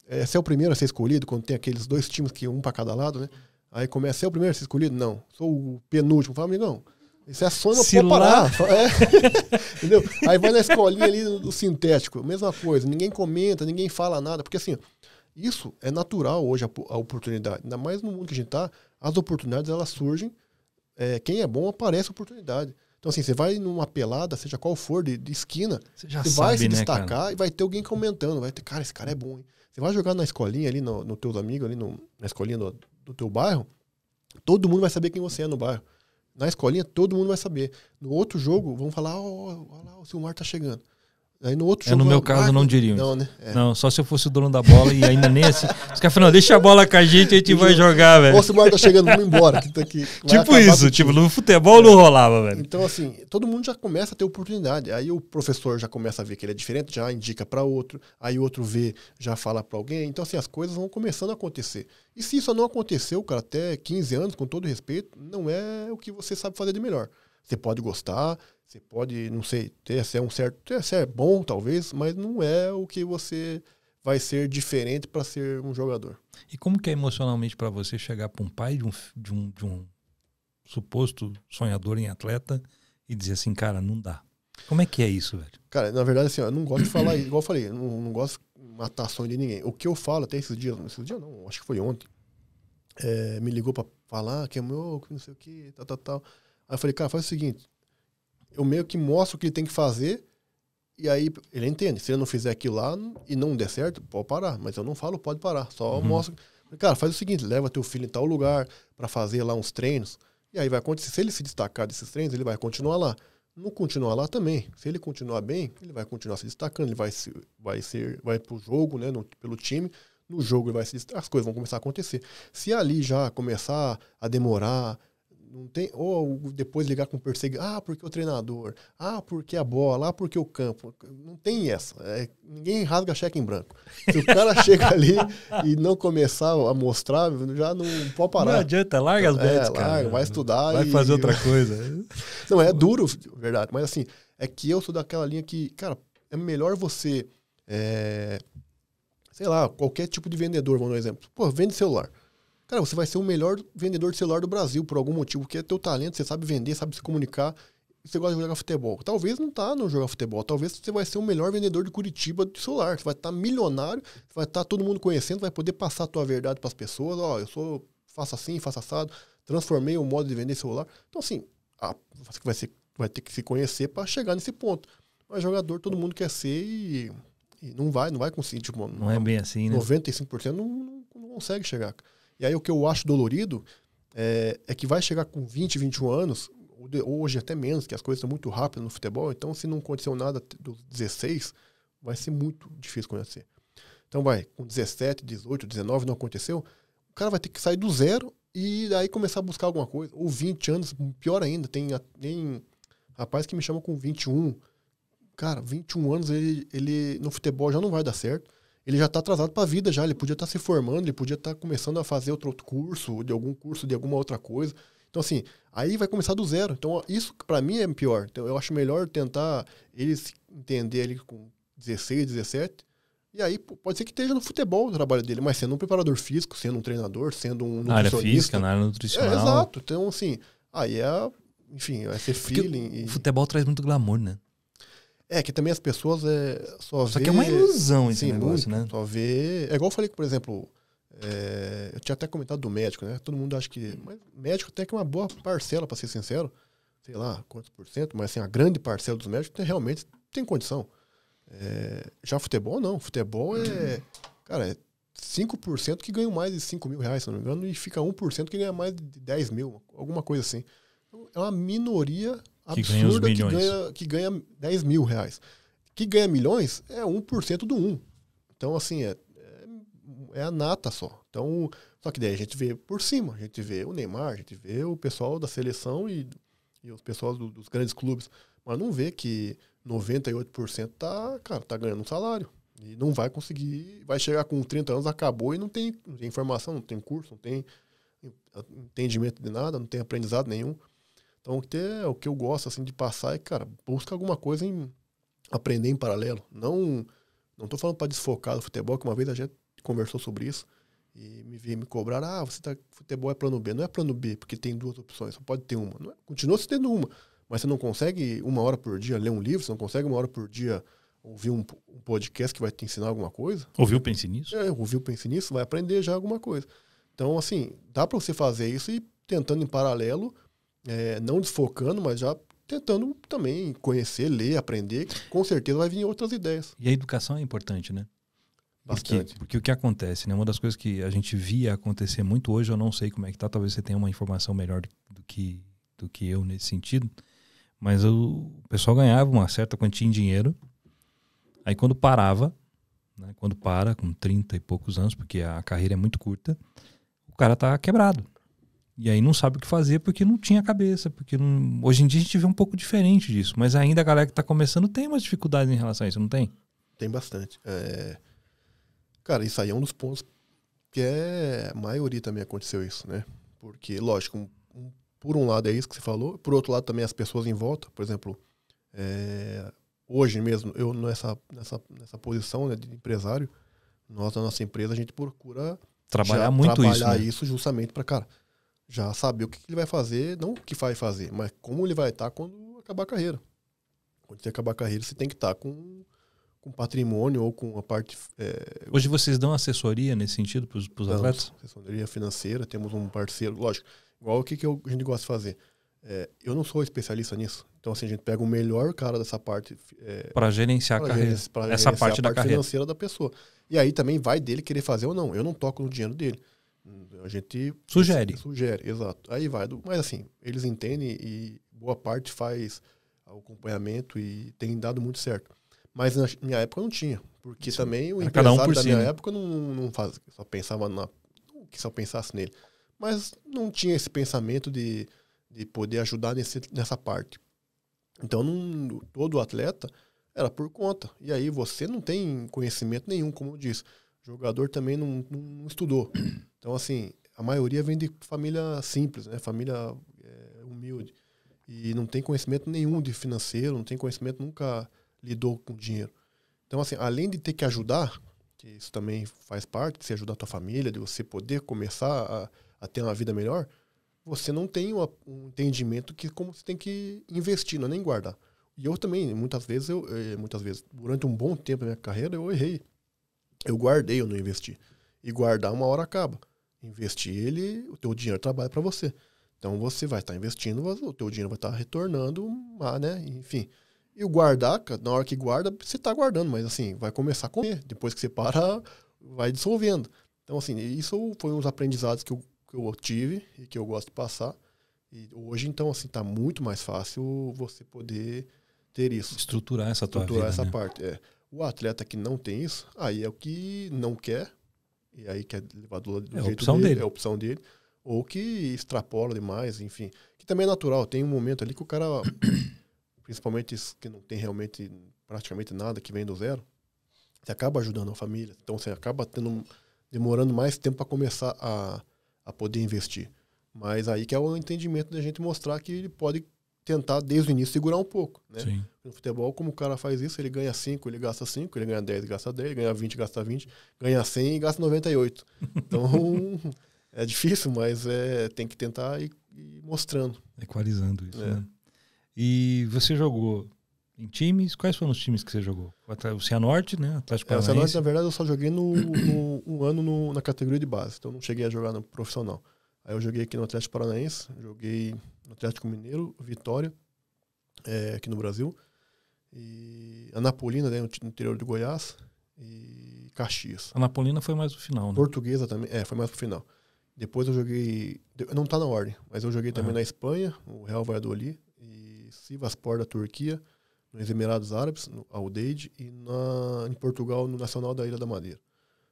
É, ser o primeiro a ser escolhido, quando tem aqueles dois times que um para cada lado, né? Aí começa, ser é o primeiro a ser escolhido? Não. Sou o penúltimo. Fala, amigão, isso é sonho pra parar. É. Entendeu? Aí vai na escolinha ali do sintético. Mesma coisa. Ninguém comenta, ninguém fala nada. Porque assim, isso é natural hoje a, a oportunidade. Ainda mais no mundo que a gente tá, as oportunidades elas surgem. É, quem é bom aparece a oportunidade. Então, assim, você vai numa pelada, seja qual for, de, de esquina, você, já você sabe, vai se né, destacar cara? e vai ter alguém comentando. Vai ter, cara, esse cara é bom, hein? Você vai jogar na escolinha ali, no, no teus amigos, ali no, na escolinha do, do teu bairro, todo mundo vai saber quem você é no bairro. Na escolinha, todo mundo vai saber. No outro jogo, vão falar, ó, oh, oh, oh, lá, o Silmar tá chegando. Aí no outro é, jogo. No meu ah, caso, não diriam. Não, né? É. Não, só se eu fosse o dono da bola e ainda nem assim. Os caras falaram, deixa a bola com a gente, a gente vai jogar, velho. Nossa, o Mário tá chegando, vamos embora. Que tá aqui, tipo isso, tipo, no futebol é. não rolava, velho. Então, assim, todo mundo já começa a ter oportunidade. Aí o professor já começa a ver que ele é diferente, já indica para outro. Aí o outro vê, já fala para alguém. Então, assim, as coisas vão começando a acontecer. E se isso não aconteceu, cara, até 15 anos, com todo respeito, não é o que você sabe fazer de melhor. Você pode gostar, você pode, não sei, ter se é um certo, ter é, se é bom talvez, mas não é o que você vai ser diferente para ser um jogador. E como que é emocionalmente para você chegar para um pai de um, de um, de um suposto sonhador em atleta e dizer assim, cara, não dá. Como é que é isso, velho? Cara, na verdade, assim, ó, eu não gosto de falar Igual eu falei, não, não gosto de matar sonho de ninguém. O que eu falo até esses dias, esses dias não, acho que foi ontem, é, me ligou para falar que é meu, que não sei o que, tal, tal, tal. Aí eu falei, cara, faz o seguinte. Eu meio que mostro o que ele tem que fazer e aí ele entende. Se ele não fizer aquilo lá e não der certo, pode parar. Mas eu não falo, pode parar. Só uhum. mostro. Cara, faz o seguinte, leva teu filho em tal lugar para fazer lá uns treinos. E aí vai acontecer. Se ele se destacar desses treinos, ele vai continuar lá. Não continuar lá também. Se ele continuar bem, ele vai continuar se destacando. Ele vai, se, vai ser, vai pro jogo, né? No, pelo time. No jogo ele vai se destacar. As coisas vão começar a acontecer. Se ali já começar a demorar, não tem, ou depois ligar com o perseguidor, ah, porque o treinador, ah, porque a bola, ah, porque o campo. Não tem essa. É, ninguém rasga cheque em branco. Se o cara chega ali e não começar a mostrar, já não pode parar. Não adianta, larga as betas, é, cara. Larga, vai estudar. Vai e... fazer outra coisa. não, é duro, verdade. Mas assim, é que eu sou daquela linha que, cara, é melhor você. É, sei lá, qualquer tipo de vendedor, vou dar um exemplo. Pô, vende celular. Cara, você vai ser o melhor vendedor de celular do Brasil por algum motivo, porque é teu talento, você sabe vender, sabe se comunicar, você gosta de jogar futebol. Talvez não tá no jogar futebol, talvez você vai ser o melhor vendedor de Curitiba de celular, você vai estar tá milionário, vai estar tá todo mundo conhecendo, vai poder passar a tua verdade para as pessoas, ó, oh, eu sou faço assim, faço assado, transformei o modo de vender celular. Então assim, você vai, ser, vai ter que se conhecer para chegar nesse ponto. Mas jogador todo mundo quer ser e, e não vai, não vai conseguir, tipo, não, é bem assim, 95% né? 95% não, não, não consegue chegar. E aí o que eu acho dolorido é, é que vai chegar com 20, 21 anos, hoje até menos, que as coisas são muito rápidas no futebol, então se não aconteceu nada dos 16, vai ser muito difícil conhecer Então vai, com 17, 18, 19 não aconteceu, o cara vai ter que sair do zero e aí começar a buscar alguma coisa. Ou 20 anos, pior ainda, tem, tem rapaz que me chama com 21. Cara, 21 anos ele, ele no futebol já não vai dar certo ele já está atrasado para a vida já, ele podia estar tá se formando, ele podia estar tá começando a fazer outro curso, de algum curso, de alguma outra coisa. Então, assim, aí vai começar do zero. Então, isso para mim é pior. Então, eu acho melhor tentar eles entender ele com 16, 17. E aí, pode ser que esteja no futebol o trabalho dele, mas sendo um preparador físico, sendo um treinador, sendo um na área física, na área nutricional. É, exato. Então, assim, aí é, enfim, vai ser feeling. E... O futebol traz muito glamour, né? É, que também as pessoas é, só, só que é uma ilusão esse Sim, negócio, muito, né? Só vê... É igual eu falei que, por exemplo, é, eu tinha até comentado do médico, né? Todo mundo acha que... Mas médico até que é uma boa parcela, para ser sincero. Sei lá quantos por cento, mas assim, a grande parcela dos médicos tem, realmente tem condição. É, já futebol, não. Futebol é... Cara, é 5% que ganham mais de 5 mil reais, se não me engano, e fica 1% que ganha mais de 10 mil, alguma coisa assim. Então, é uma minoria absurda que é ganha, que ganha, que ganha 10 mil reais. Que ganha milhões é 1% do 1. Então, assim, é, é, é, a nata só. Então, só que daí a gente vê por cima, a gente vê o Neymar, a gente vê o pessoal da seleção e, e os pessoal do, dos grandes clubes. Mas não vê que 98% tá, cara, tá ganhando um salário. E não vai conseguir, vai chegar com 30 anos, acabou e não tem, não tem informação, não tem curso, não tem entendimento de nada, não tem aprendizado nenhum. Então, o que, é, o que eu gosto, assim, de passar é, cara, busca alguma coisa em aprender em paralelo. Não não tô falando para desfocar do futebol, que uma vez a gente conversou sobre isso e me vi me cobrar, ah, você tá, futebol é plano B. Não é plano B, porque tem duas opções, só pode ter uma. Não é, continua se tendo uma, mas você não consegue uma hora por dia ler um livro, você não consegue uma hora por dia ouvir um, um podcast que vai te ensinar alguma coisa. Ouviu, pense nisso? É, ouviu, pense nisso, vai aprender já alguma coisa. Então, assim, dá para você fazer isso e tentando em paralelo é, não desfocando, mas já tentando também conhecer, ler, aprender. Com certeza vai vir outras ideias. E a educação é importante, né? Bastante. Porque, porque o que acontece, né? Uma das coisas que a gente via acontecer muito hoje, eu não sei como é que tá, talvez você tenha uma informação melhor do que, do que eu nesse sentido, mas o pessoal ganhava uma certa quantia em dinheiro, aí quando parava, né? quando para com 30 e poucos anos, porque a carreira é muito curta, o cara tá quebrado. E aí não sabe o que fazer porque não tinha cabeça, porque não... hoje em dia a gente vê um pouco diferente disso, mas ainda a galera que está começando tem umas dificuldades em relação a isso, não tem? Tem bastante. É... Cara, isso aí é um dos pontos que é... a maioria também aconteceu isso, né? Porque, lógico, um, por um lado é isso que você falou, por outro lado também as pessoas em volta, por exemplo, é... hoje mesmo, eu nessa, nessa, nessa posição né, de empresário, nós na nossa empresa a gente procura trabalhar muito trabalhar isso, né? isso justamente para, cara já saber o que ele vai fazer, não o que vai fazer, mas como ele vai estar quando acabar a carreira. Quando você acabar a carreira, você tem que estar com, com patrimônio ou com a parte. É... Hoje vocês dão assessoria nesse sentido para os atletas? Assessoria financeira, temos um parceiro, lógico. Igual o que, que a gente gosta de fazer. É, eu não sou especialista nisso. Então, assim, a gente pega o melhor cara dessa parte. É, para gerenciar a carreira. essa parte, a parte da parte carreira. financeira da pessoa. E aí também vai dele querer fazer ou não. Eu não toco no dinheiro dele. A gente sugere. Sugere, exato. Aí vai. mas assim, eles entendem e boa parte faz o acompanhamento e tem dado muito certo. Mas na minha época não tinha. Porque Sim. também o Era empresário cada um por da si, minha né? época não, não faz, só pensava na. que só pensasse nele. Mas não tinha esse pensamento de, de poder ajudar nesse, nessa parte. Então, não, todo atleta era por conta. E aí você não tem conhecimento nenhum, como eu disse jogador também não, não estudou. Então, assim, a maioria vem de família simples, né? Família é, humilde. E não tem conhecimento nenhum de financeiro, não tem conhecimento, nunca lidou com dinheiro. Então, assim, além de ter que ajudar, que isso também faz parte, de se ajudar a tua família, de você poder começar a, a ter uma vida melhor, você não tem um, um entendimento que como você tem que investir, não é nem guardar. E eu também, muitas vezes, eu, eh, muitas vezes, durante um bom tempo da minha carreira, eu errei. Eu guardei, eu não investi. E guardar uma hora acaba. Investir ele, o teu dinheiro trabalha para você. Então você vai estar tá investindo, o teu dinheiro vai estar tá retornando, ah, né? Enfim. E o guardar, na hora que guarda, você está guardando, mas assim, vai começar a comer. Depois que você para, vai dissolvendo. Então, assim, isso foi uns aprendizados que eu, que eu tive e que eu gosto de passar. E hoje, então, assim, tá muito mais fácil você poder ter isso. Estruturar essa Estruturar tua vida, essa né? parte, é. O atleta que não tem isso, aí é o que não quer, e aí quer levar do, do é jeito opção dele, dele, É a opção dele. Ou que extrapola demais, enfim. Que também é natural. Tem um momento ali que o cara, principalmente que não tem realmente praticamente nada, que vem do zero, você acaba ajudando a família. Então você acaba tendo, demorando mais tempo para começar a, a poder investir. Mas aí que é o entendimento da gente mostrar que ele pode tentar, desde o início, segurar um pouco. Né? Sim. No futebol, como o cara faz isso, ele ganha 5, ele gasta 5, ele ganha 10, gasta 10, ganha 20, gasta 20, ganha 100 e gasta 98. Então, é difícil, mas é, tem que tentar ir, ir mostrando. Equalizando isso, é. né? E você jogou em times? Quais foram os times que você jogou? O Cianorte, né? Atlético Paranaense. É, o Cianorte, na verdade, eu só joguei no, no um ano no, na categoria de base, então não cheguei a jogar no profissional. Aí eu joguei aqui no Atlético Paranaense, joguei no Atlético Mineiro, Vitória, é, aqui no Brasil. E Anapolina, né, no interior de Goiás. E Caxias. Anapolina foi mais pro final, né? Portuguesa também, é, foi mais pro final. Depois eu joguei. Não tá na ordem, mas eu joguei também é. na Espanha, o Real Valladolid, e Sivaspor da Turquia, nos Emirados Árabes, no Aldeide, e na, em Portugal, no Nacional da Ilha da Madeira.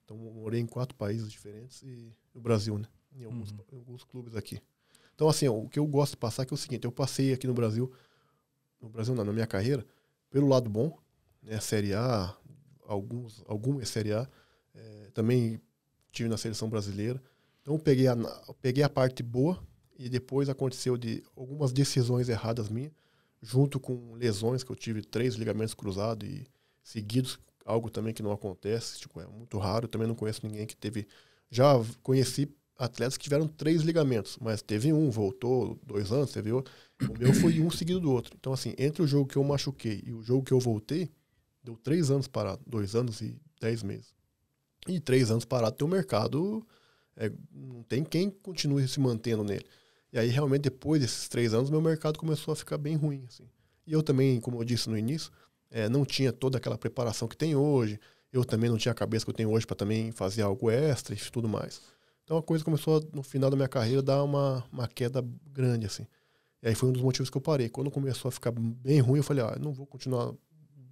Então morei em quatro países diferentes e no Brasil, né? em alguns, uhum. em alguns clubes aqui. Então, assim, ó, o que eu gosto de passar é, é o seguinte: eu passei aqui no Brasil, no Brasil não, na minha carreira, pelo lado bom, né? Série A, alguns, algumas Série A, é, também tive na seleção brasileira. Então, eu peguei a, eu peguei a parte boa e depois aconteceu de algumas decisões erradas minhas, junto com lesões que eu tive três ligamentos cruzados e seguidos, algo também que não acontece, tipo, é muito raro. Eu também não conheço ninguém que teve. Já conheci atletas que tiveram três ligamentos, mas teve um, voltou dois anos, teve outro. O meu foi um seguido do outro. Então, assim, entre o jogo que eu machuquei e o jogo que eu voltei, deu três anos parado, dois anos e dez meses. E três anos parado, teu mercado é, não tem quem continue se mantendo nele. E aí, realmente, depois desses três anos, meu mercado começou a ficar bem ruim, assim. E eu também, como eu disse no início, é, não tinha toda aquela preparação que tem hoje. Eu também não tinha a cabeça que eu tenho hoje para também fazer algo extra e tudo mais. Então a coisa começou, no final da minha carreira, a dar uma, uma queda grande, assim. E aí foi um dos motivos que eu parei. Quando começou a ficar bem ruim, eu falei, ah, não vou continuar,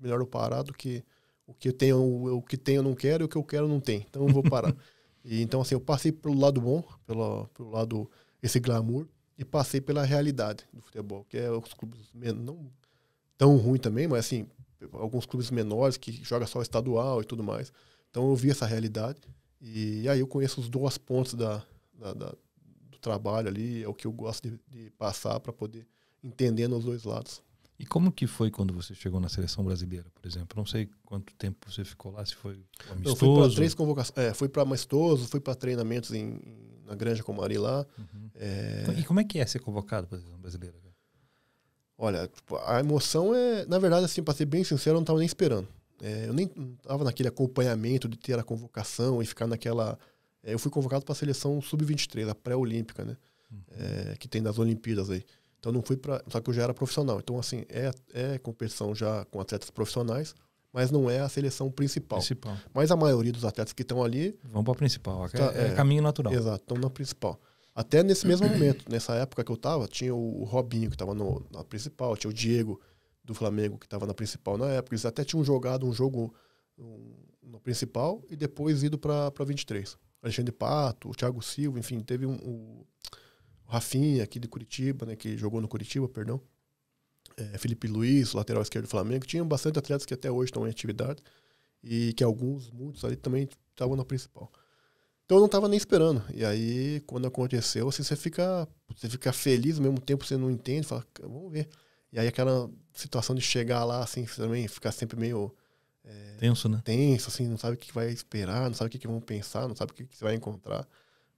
melhor eu parar do que o que eu tenho, o que tenho eu não quero e o que eu quero não tem. Então eu vou parar. e, então assim, eu passei pelo lado bom, pelo, pelo lado, esse glamour, e passei pela realidade do futebol, que é os clubes não tão ruim também, mas assim, alguns clubes menores que joga só estadual e tudo mais. Então eu vi essa realidade e aí eu conheço os duas pontos da, da, da do trabalho ali, é o que eu gosto de, de passar para poder entender nos dois lados. E como que foi quando você chegou na seleção brasileira, por exemplo? Não sei quanto tempo você ficou lá, se foi amistoso. Eu fui para três convocações. É, fui para amistoso, fui para treinamentos em, na Granja Comari lá. Uhum. É... Então, e como é que é ser convocado para a seleção brasileira? Olha, tipo, a emoção é. Na verdade, assim, para ser bem sincero, eu não estava nem esperando. É, eu nem estava naquele acompanhamento de ter a convocação e ficar naquela. É, eu fui convocado para a seleção sub-23, a pré-olímpica, né? Uhum. É, que tem das Olimpíadas aí. Então não fui para. Só que eu já era profissional. Então, assim, é, é competição já com atletas profissionais, mas não é a seleção principal. principal. Mas a maioria dos atletas que estão ali. Vão para a principal, é tá, é, é, é, caminho natural. Exato, estão na principal. Até nesse mesmo momento, nessa época que eu estava, tinha o Robinho que estava na principal, tinha o Diego do Flamengo, que estava na principal na época. Eles até tinham jogado um jogo na no principal e depois ido para 23. Alexandre Pato, o Thiago Silva, enfim, teve um, o Rafinha aqui de Curitiba, né, que jogou no Curitiba, perdão. É, Felipe Luiz, lateral esquerdo do Flamengo. Tinha bastante atletas que até hoje estão em atividade e que alguns, muitos ali também estavam na principal. Então eu não estava nem esperando. E aí, quando aconteceu, assim, você fica, você fica feliz, ao mesmo tempo você não entende, fala, vamos ver. E aí aquela situação de chegar lá, assim, também ficar sempre meio. É, tenso, né? Tenso, assim, não sabe o que vai esperar, não sabe o que vão pensar, não sabe o que você vai encontrar.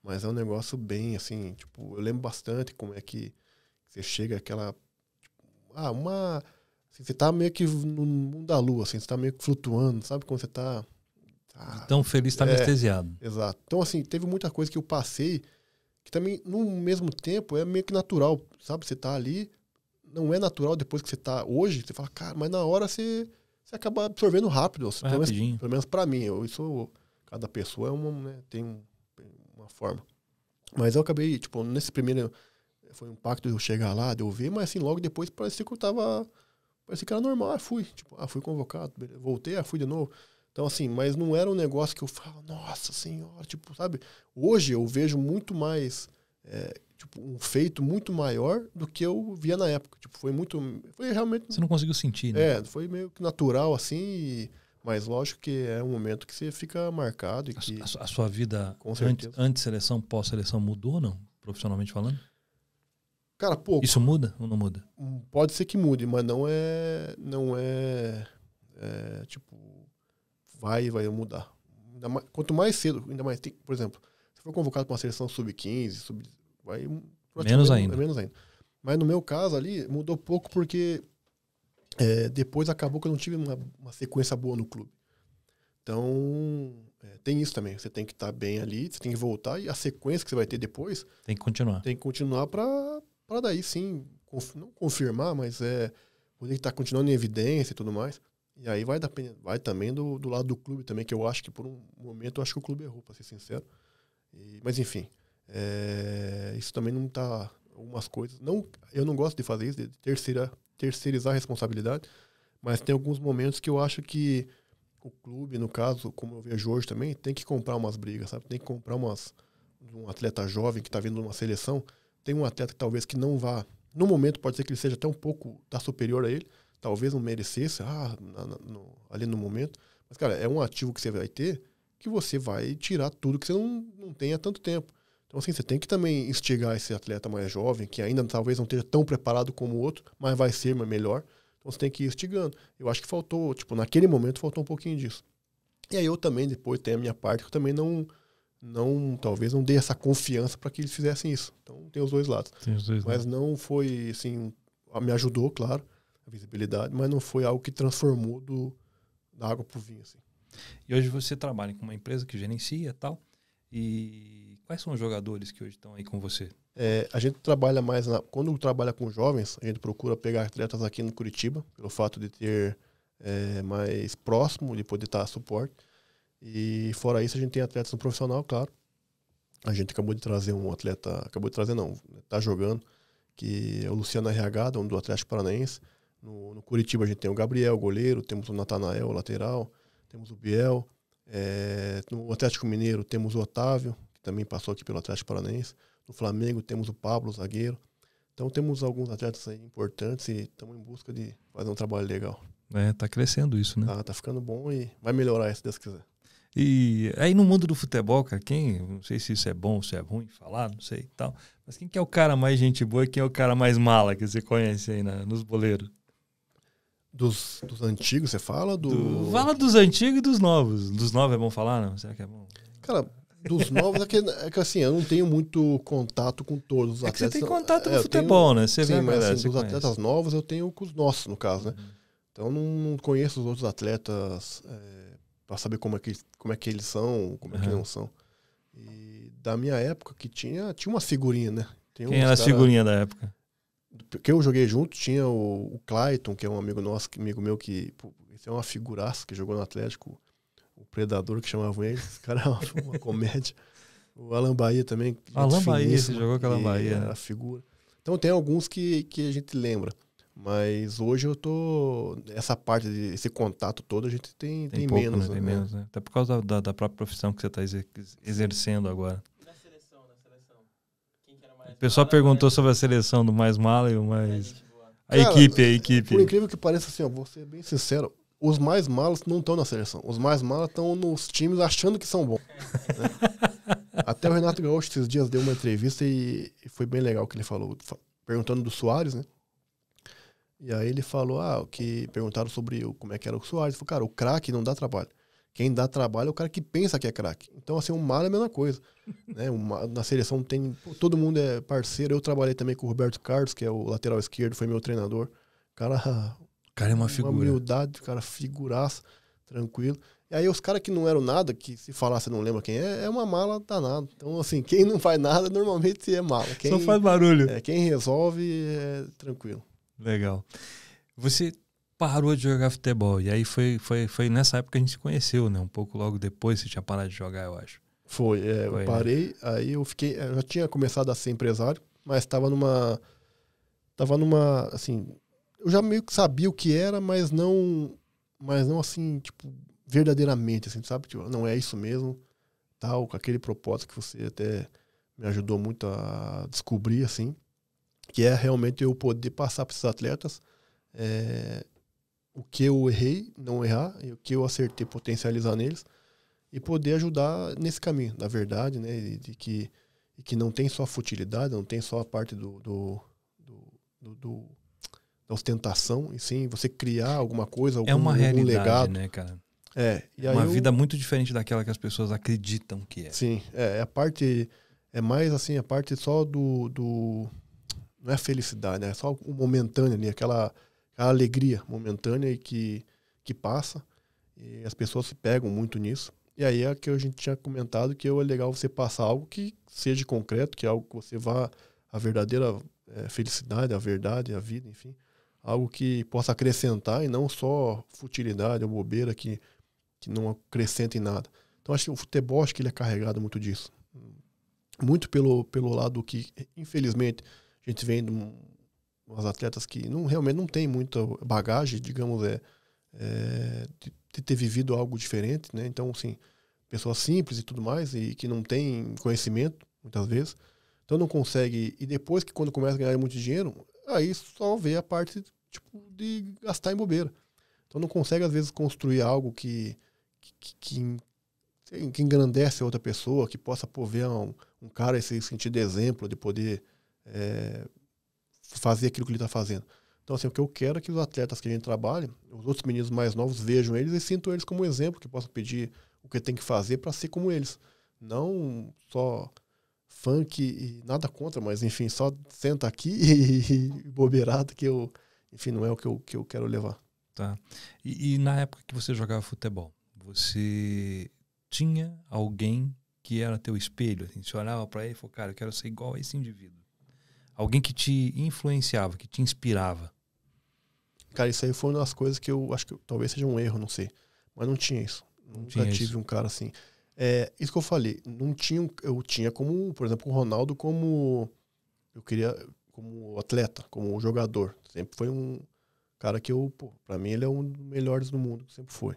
Mas é um negócio bem, assim, tipo, eu lembro bastante como é que você chega aquela. Tipo, ah, uma. Assim, você tá meio que no mundo da lua, assim, você tá meio que flutuando, sabe? Quando você tá. tá Tão feliz, tá é, anestesiado. Exato. Então, assim, teve muita coisa que eu passei que também, no mesmo tempo, é meio que natural, sabe? Você tá ali não é natural depois que você tá hoje, você fala, cara, mas na hora você, você acaba absorvendo rápido. Assim, pelo, rapidinho. menos, pelo menos pra mim. Eu, isso, cada pessoa é uma, né, tem uma forma. Mas eu acabei, tipo, nesse primeiro. Foi um impacto de eu chegar lá, de eu ver, mas assim, logo depois parecia que eu tava. Parecia que era normal, ah, fui. Tipo, ah, fui convocado, beleza. voltei, ah, fui de novo. Então, assim, mas não era um negócio que eu falo, nossa senhora, tipo, sabe? Hoje eu vejo muito mais. É, tipo, um feito muito maior do que eu via na época. Tipo, foi muito. Foi realmente. Você não conseguiu sentir, né? É, foi meio que natural, assim. E, mas lógico que é um momento que você fica marcado. E a, que, a, sua vida antes-seleção, antes pós-seleção mudou ou não? Profissionalmente falando? Cara, pouco. Isso muda ou não muda? Hum, pode ser que mude, mas não é. Não é. é tipo. Vai, vai mudar. Mais, quanto mais cedo, ainda mais. Tem, por exemplo, se for convocado para uma seleção sub-15, sub-17, Aí, menos ainda. menos ainda. Mas no meu caso ali, mudou pouco porque é, depois acabou que eu não tive uma, uma sequência boa no clube. Então, é, tem isso também. Você tem que estar tá bem ali, você tem que voltar e a sequência que você vai ter depois. Tem que continuar. Tem que continuar para daí sim, conf, não confirmar, mas é poder estar tá continuando em evidência e tudo mais. E aí vai, da, vai também do, do lado do clube também, que eu acho que por um momento eu acho que o clube errou, para ser sincero. E, mas enfim, é, isso também não está algumas coisas. Não, eu não gosto de fazer isso, de terceira, terceirizar a responsabilidade, mas tem alguns momentos que eu acho que o clube, no caso, como eu vejo hoje também, tem que comprar umas brigas, sabe? Tem que comprar umas um atleta jovem que está vindo de uma seleção, tem um atleta que talvez que não vá, no momento pode ser que ele seja até um pouco tá superior a ele, talvez não merecesse, ah, na, na, no, ali no momento, mas cara, é um ativo que você vai ter que você vai tirar tudo que você não, não tem há tanto tempo. Então, assim, você tem que também instigar esse atleta mais jovem, que ainda talvez não esteja tão preparado como o outro, mas vai ser melhor. Então, você tem que ir instigando. Eu acho que faltou, tipo, naquele momento faltou um pouquinho disso. E aí eu também, depois, tem a minha parte, que eu também não, não talvez não dei essa confiança para que eles fizessem isso. Então, tem os dois lados. Os dois mas lados. não foi, assim, me ajudou, claro, a visibilidade, mas não foi algo que transformou do, da água para o vinho, assim. E hoje você trabalha com uma empresa que gerencia e tal, e Quais são os jogadores que hoje estão aí com você? É, a gente trabalha mais na, quando trabalha com jovens, a gente procura pegar atletas aqui no Curitiba, pelo fato de ter é, mais próximo, de poder estar a suporte. E fora isso, a gente tem atletas no profissional, claro. A gente acabou de trazer um atleta, acabou de trazer não, está jogando, que é o Luciano RH, um do Atlético Paranaense. No, no, Curitiba a gente tem o Gabriel, goleiro, temos o Natanael, lateral, temos o Biel. É, no Atlético Mineiro temos o Otávio, também passou aqui pelo Atlético Paranaense. No Flamengo temos o Pablo, zagueiro. Então temos alguns atletas aí importantes e estamos em busca de fazer um trabalho legal. É, tá crescendo isso, né? Tá, tá ficando bom e vai melhorar se Deus quiser. E aí no mundo do futebol, cara, quem, não sei se isso é bom, se é ruim falar, não sei tal, mas quem que é o cara mais gente boa e quem é o cara mais mala que você conhece aí na, nos boleiros? Dos, dos antigos, você fala? Do... do... Fala dos antigos e dos novos. Dos novos é bom falar, não? Será que é bom? Cara, dos novos, é que, é que assim, eu não tenho muito contato com todos os é que você tem então, contato com é, futebol, tenho, né? Você sim, vem, mas, assim, os atletas novos eu tenho com os nossos, no caso, né? Então não, não, conheço os outros atletas é, para saber como é, que, como é que eles são, como é que não são. E da minha época que tinha, tinha uma figurinha, né? Quem era cara, a figurinha da época? Que eu joguei junto, tinha o, o Clayton, que é um amigo nosso, amigo meu que. Pô, esse é uma figuraça que jogou no Atlético o Predador que chamavam ele, esse cara uma comédia. O Alan Bahia também. Alan Bahia, você jogou com Alan Bahia. A figura. Então tem alguns que, que a gente lembra. Mas hoje eu tô. Essa parte, de, esse contato todo, a gente tem, tem, tem pouco, menos. Né? Tem né? menos, né? Até por causa da, da própria profissão que você está exercendo agora. o pessoal perguntou né? sobre a seleção do mais mala e o mais. É, a, equipe, a equipe. Por incrível que pareça, assim, ó, vou ser bem sincero, os mais malos não estão na seleção. Os mais malos estão nos times achando que são bons. Né? Até o Renato Gaúcho esses dias deu uma entrevista e foi bem legal o que ele falou, perguntando do Soares, né? E aí ele falou, ah, o que perguntaram sobre o, como é que era o Soares. Ele falou, cara, o craque não dá trabalho. Quem dá trabalho é o cara que pensa que é craque. Então, assim, o mal é a mesma coisa. Né? na seleção tem. Todo mundo é parceiro. Eu trabalhei também com o Roberto Carlos, que é o lateral esquerdo, foi meu treinador. Cara, cara é uma figura. Uma humildade, cara, figuraça, tranquilo. E aí os caras que não eram nada, que se falasse não lembra quem é, é uma mala danada. Então, assim, quem não faz nada normalmente é mala. Quem, Só faz barulho. É, quem resolve é tranquilo. Legal. Você parou de jogar futebol. E aí foi, foi, foi nessa época que a gente se conheceu, né? Um pouco logo depois você tinha parado de jogar, eu acho. Foi, é, foi eu né? parei, né? aí eu fiquei. Eu é, já tinha começado a ser empresário, mas estava numa. Tava numa. Assim, eu já meio que sabia o que era, mas não, mas não assim, tipo, verdadeiramente, assim, sabe? Tipo, não é isso mesmo, tal, com aquele propósito que você até me ajudou muito a descobrir, assim, que é realmente eu poder passar para esses atletas é, o que eu errei, não errar, e o que eu acertei, potencializar neles, e poder ajudar nesse caminho, na verdade, né? E, de que, e que não tem só futilidade, não tem só a parte do, do, do, do ostentação, e sim você criar alguma coisa, é algum, é uma algum legado. né, cara? É. é uma eu... vida muito diferente daquela que as pessoas acreditam que é. Sim, é, é a parte. É mais assim, a parte só do. do não é felicidade, né? É só o momentâneo ali, aquela, aquela alegria momentânea que, que passa. E as pessoas se pegam muito nisso. E aí é que a gente tinha comentado que é legal você passar algo que seja concreto, que é algo que você vá a verdadeira é, felicidade, a verdade, a vida, enfim, algo que possa acrescentar e não só futilidade ou bobeira que, que não acrescenta em nada. Então acho que o futebol acho que ele é carregado muito disso. Muito pelo, pelo lado que, infelizmente, a gente vê umas atletas que não, realmente não tem muita bagagem, digamos, é, é, de, ter vivido algo diferente, né? Então, assim, pessoas simples e tudo mais, e que não tem conhecimento, muitas vezes. Então não consegue. E depois que quando começa a ganhar muito dinheiro, Aí só vê a parte tipo, de gastar em bobeira. Então não consegue, às vezes, construir algo que, que, que, que engrandece a outra pessoa, que possa pô, ver um, um cara se sentir de exemplo, de poder é, fazer aquilo que ele está fazendo. Então, assim, o que eu quero é que os atletas que a gente trabalhe os outros meninos mais novos, vejam eles e sintam eles como exemplo, que possam pedir o que tem que fazer para ser como eles. Não só funk e nada contra, mas enfim, só senta aqui e, bobeirado que eu, enfim, não é o que eu, que eu quero levar. Tá. E, e na época que você jogava futebol, você tinha alguém que era teu espelho? Assim, você olhava para ele e falou, cara, eu quero ser igual a esse indivíduo. Alguém que te influenciava, que te inspirava. Cara, isso aí foi uma das coisas que eu acho que talvez seja um erro, não sei. Mas não tinha isso. Não Nunca tinha tive isso. um cara assim. É, isso que eu falei, não tinha, eu tinha como, por exemplo, o Ronaldo como eu queria como atleta, como jogador, sempre foi um cara que eu, para mim ele é um dos melhores do mundo, sempre foi.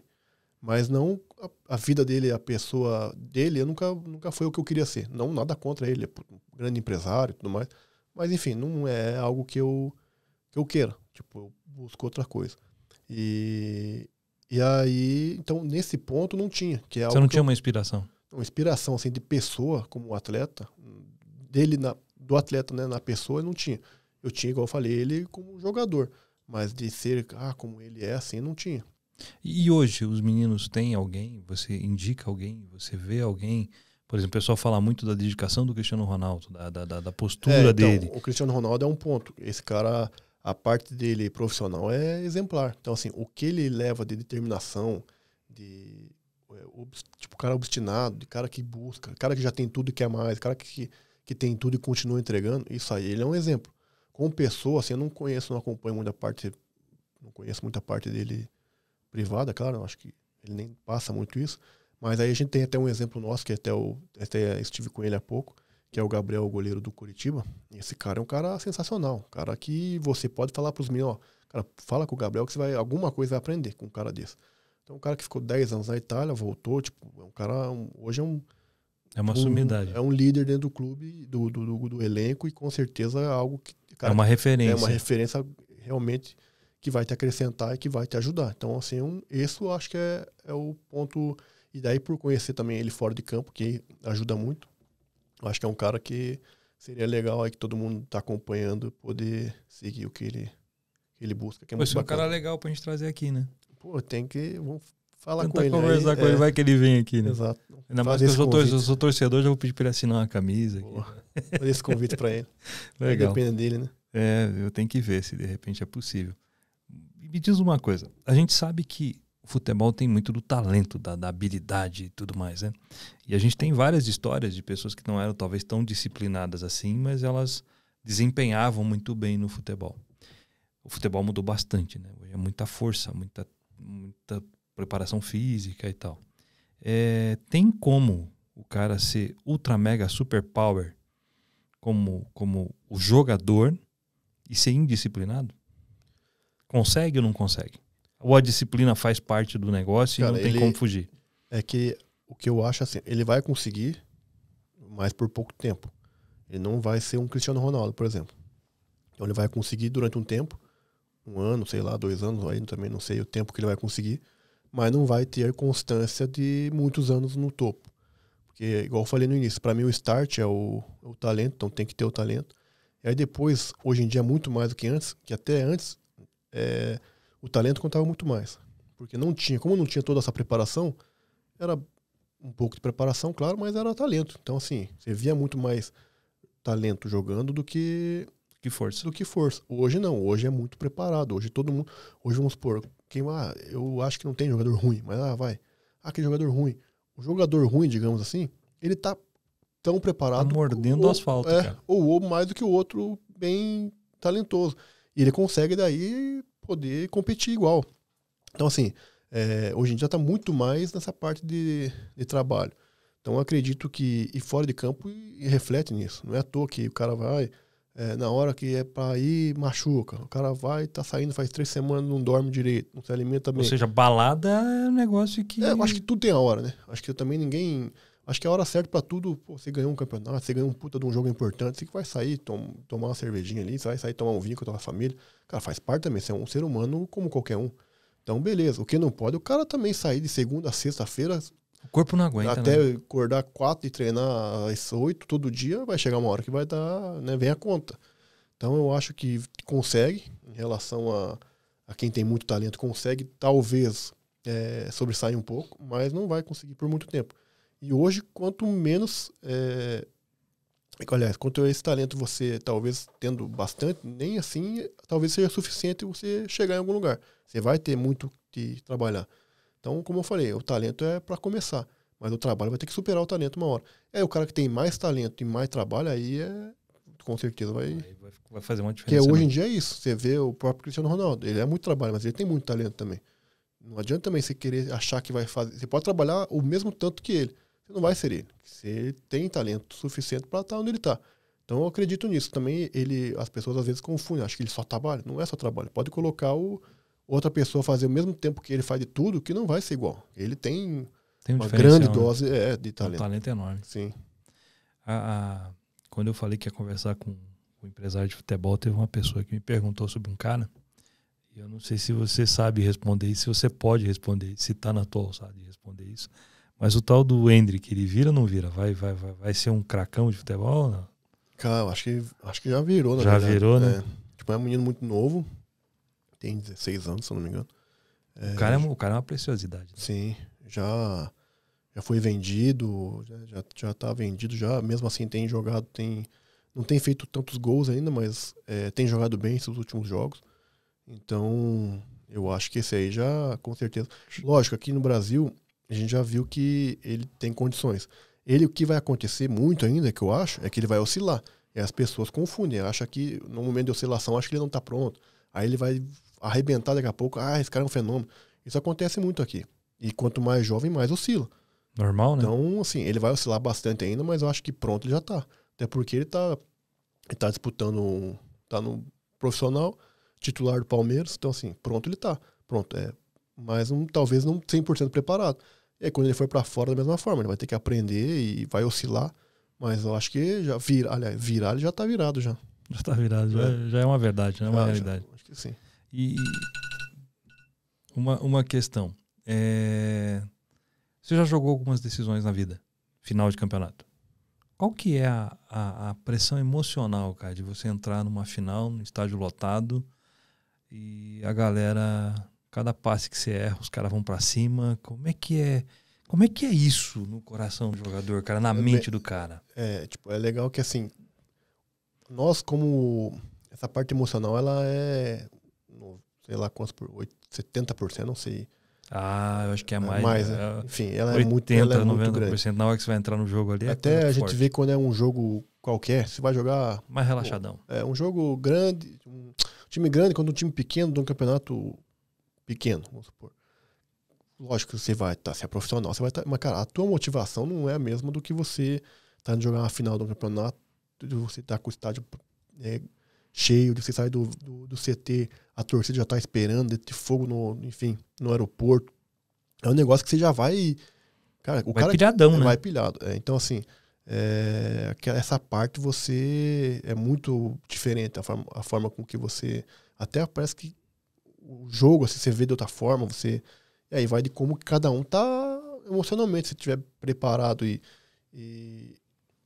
Mas não a, a, vida dele, a pessoa dele, eu nunca nunca foi o que eu queria ser. Não nada contra ele, é um grande empresário e tudo mais, mas enfim, não é algo que eu que eu queira. Tipo, eu busco outra coisa. E e aí, então, nesse ponto não tinha. Que é Você não tinha eu, uma inspiração? Uma inspiração, assim, de pessoa como atleta, dele na, do atleta né, na pessoa, eu não tinha. Eu tinha, igual eu falei, ele como jogador. Mas de ser, ah, como ele é, assim, não tinha. E hoje, os meninos têm alguém? Você indica alguém? Você vê alguém? Por exemplo, o pessoal fala muito da dedicação do Cristiano Ronaldo, da, da, da postura é, então, dele. O Cristiano Ronaldo é um ponto. Esse cara a parte dele profissional é exemplar. Então, assim, o que ele leva de determinação, de é, tipo cara obstinado, de cara que busca, cara que já tem tudo e quer mais, cara que, que tem tudo e continua entregando, isso aí ele é um exemplo. Com pessoa, assim, eu não conheço, não acompanho muita parte, não conheço muita parte dele privada, é claro, acho que ele nem passa muito isso, mas aí a gente tem até um exemplo nosso, que até eu até estive com ele há pouco, que é o Gabriel, o goleiro do Curitiba. Esse cara é um cara sensacional. Um cara que você pode falar para os meninos, ó, cara, fala com o Gabriel que você vai alguma coisa aprender com um cara desse. Então, um cara que ficou 10 anos na Itália, voltou, tipo, é um cara, um, hoje é um é uma um, sumidade. É um líder dentro do clube, do, do, do, do elenco, e com certeza é algo que. Cara, é uma referência. É uma referência realmente que vai te acrescentar e que vai te ajudar. Então, assim, um, isso eu acho que é, é o ponto. E daí, por conhecer também ele fora de campo, que ajuda muito. Eu acho que é um cara que seria legal aí que todo mundo tá acompanhando poder seguir o que ele, que ele busca. Que é Pô, muito é um cara legal pra gente trazer aqui, né? Pô, tem que. Vamos falar Tentar com ele. conversar aí, com é... ele, vai que ele vem aqui, né? Exato. Ainda mais que eu sou, torcedor, eu sou, torcedor, já vou pedir pra ele assinar uma camisa. Porra, né? esse convite pra ele. legal. Aí depende dele, né? É, eu tenho que ver se de repente é possível. me diz uma coisa: a gente sabe que o futebol tem muito do talento, da, da, habilidade e tudo mais, né? E a gente tem várias histórias de pessoas que não eram talvez tão disciplinadas assim, mas elas desempenhavam muito bem no futebol. O futebol mudou bastante, né? é muita força, muita, muita preparação física e tal. É, tem como o cara ser ultra mega super power como, como o jogador e ser indisciplinado? Consegue ou não consegue? Ou a disciplina faz parte do negócio Cara, e não tem como fugir? É que o que eu acho assim, ele vai conseguir, mas por pouco tempo. Ele não vai ser um Cristiano Ronaldo, por exemplo. Então ele vai conseguir durante um tempo, um ano, sei lá, dois anos, aí também não sei o tempo que ele vai conseguir, mas não vai ter constância de muitos anos no topo. Porque, igual eu falei no início, para mim o start é o, é o talento, então tem que ter o talento. E aí depois, hoje em dia, é muito mais do que antes, que até antes, é, o talento contava muito mais. Porque não tinha, como não tinha toda essa preparação, era um pouco de preparação, claro, mas era talento. Então, assim, você via muito mais talento jogando do que. Que força. Do que força. Hoje não, hoje é muito preparado. Hoje todo mundo. Hoje vamos supor, quem, ah, eu acho que não tem jogador ruim, mas ah, vai. Ah, que jogador ruim. O jogador ruim, digamos assim, ele tá tão preparado. Tá mordendo ou, o asfalto. É, ou, ou mais do que o outro bem talentoso. E ele consegue daí poder competir igual. Então, assim, é, hoje em dia está muito mais nessa parte de, de trabalho. Então, acredito que, e fora de campo, e, e, reflete nisso. Não é à toa que o cara vai, é, na hora que é para ir, machuca. O cara vai, tá saindo faz três semanas, não dorme direito, não se alimenta bem. Ou seja, balada é um negócio que. É, eu acho que tudo tem a hora, né? Acho que também ninguém. Acho que é a hora certa para tudo. Pô, você ganhou um campeonato, você ganhou um puta de um jogo importante, você que vai sair tom, tomar uma cervejinha ali, você vai sair tomar um vinho com a tua família. Cara, faz parte também, você é um ser humano como qualquer um. Então, beleza. O que não pode, o cara também sair de segunda a sexta-feira. O corpo não aguenta. Até né? acordar quatro e treinar às oito todo dia, vai chegar uma hora que vai dar, né? Vem a conta. Então, eu acho que consegue, em relação a, a quem tem muito talento, consegue talvez é, sobressair um pouco, mas não vai conseguir por muito tempo. E hoje, quanto menos. É, é aliás, quanto esse talento você, talvez tendo bastante, nem assim, talvez seja suficiente você chegar em algum lugar. Você vai ter muito que trabalhar. Então, como eu falei, o talento é para começar, mas o trabalho vai ter que superar o talento uma hora. É o cara que tem mais talento e mais trabalho, aí é, com certeza vai. Vai, vai fazer uma diferença. Que hoje né? em dia é isso. Você vê o próprio Cristiano Ronaldo, ele é muito trabalho, mas ele tem muito talento também. Não adianta também você querer achar que vai fazer. Você pode trabalhar o mesmo tanto que ele, você não vai ser ele. Você tem talento suficiente para estar tá onde ele está. Então eu acredito nisso. Também ele, as pessoas às vezes confundem, acho que ele só trabalha. Não é só trabalho. Pode colocar o, outra pessoa fazer o mesmo tempo que ele faz de tudo, que não vai ser igual. Ele tem, tem um uma grande né? dose é, de talento. Um talento enorme. Sim. A, a, quando eu falei que ia conversar com o empresário de futebol, teve uma pessoa que me perguntou sobre um cara. E eu não sei se você sabe responder isso, se você pode responder, se está na tua alçada de responder isso. Mas o tal do Hendrick, ele vira ou não vira? Vai, vai, vai, vai ser um cracão de futebol ou não? Cara, acho que, acho que já virou, Já verdade. virou, né? É, tipo, é um menino muito novo. Tem 16 anos, se eu não me engano. É, o, cara é, o cara é uma preciosidade. Né? Sim, já já foi vendido, já, já tá vendido já, mesmo assim tem jogado, tem não tem feito tantos gols ainda, mas é, tem jogado bem esses últimos jogos. Então, eu acho que esse aí já, com certeza. Lógico, aqui no Brasil, a gente já viu que ele tem condições. Ele, o que vai acontecer muito ainda, que eu acho, é que ele vai oscilar. E as pessoas confundem, acha que no momento de oscilação, acho que ele não está pronto. Aí ele vai arrebentar daqui a pouco, ah, esse cara é um fenômeno. Isso acontece muito aqui. E quanto mais jovem, mais oscila. Normal, né? Então, assim, ele vai oscilar bastante ainda, mas eu acho que pronto ele já está Até porque ele está ele tá disputando, está no profissional, titular do Palmeiras, então assim, pronto ele está Pronto, é, mas um, talvez não 100% preparado. E aí, quando ele for para fora, da mesma forma, ele vai ter que aprender e vai oscilar. Mas eu acho que já vira, aliás, virar ele já está virado já. Já está virado, já é. é. já é uma verdade, né? uma já, realidade. Já, acho que sim. E uma, uma questão. É... Você já jogou algumas decisões na vida, final de campeonato. Qual que é a, a, a, pressão emocional, cara, de você entrar numa final, num estádio lotado e a galera Cada passe que você erra, os caras vão para cima. Como é que é? Como é que é isso no coração do jogador, cara, na é, mente do cara? É, tipo, é legal que assim, nós como essa parte emocional, ela é, sei lá quantos por 8, 70%, não sei. Ah, eu acho que é mais. É mais é, Enfim, ela 80, é muito, ela é 90%, muito grande. Na hora que você vai entrar no jogo ali. É Até a gente forte. vê quando é um jogo qualquer, você vai jogar. Mais relaxadão. é, um jogo grande, um time grande quando um time pequeno de um campeonato pequeno, vamos supor. Lógico que você vai estar, tá, se é profissional, você vai estar. Tá, mas, cara, a tua motivação não é a mesma do que você estar tá jogando uma final do um campeonato, de você estar tá com o estádio é, cheio, de você sair do, do, do CT, a torcida já está esperando, de fogo no, enfim, no aeroporto. É um negócio que você já vai. Cara, o vai cara pilhadão, é, né? Vai pilhado. É, então, assim, é, essa parte você é muito diferente a forma, a forma com que você. Até parece que o jogo, assim, você vê de outra forma, você. E aí vai de como cada um tá emocionalmente, se estiver preparado e, e,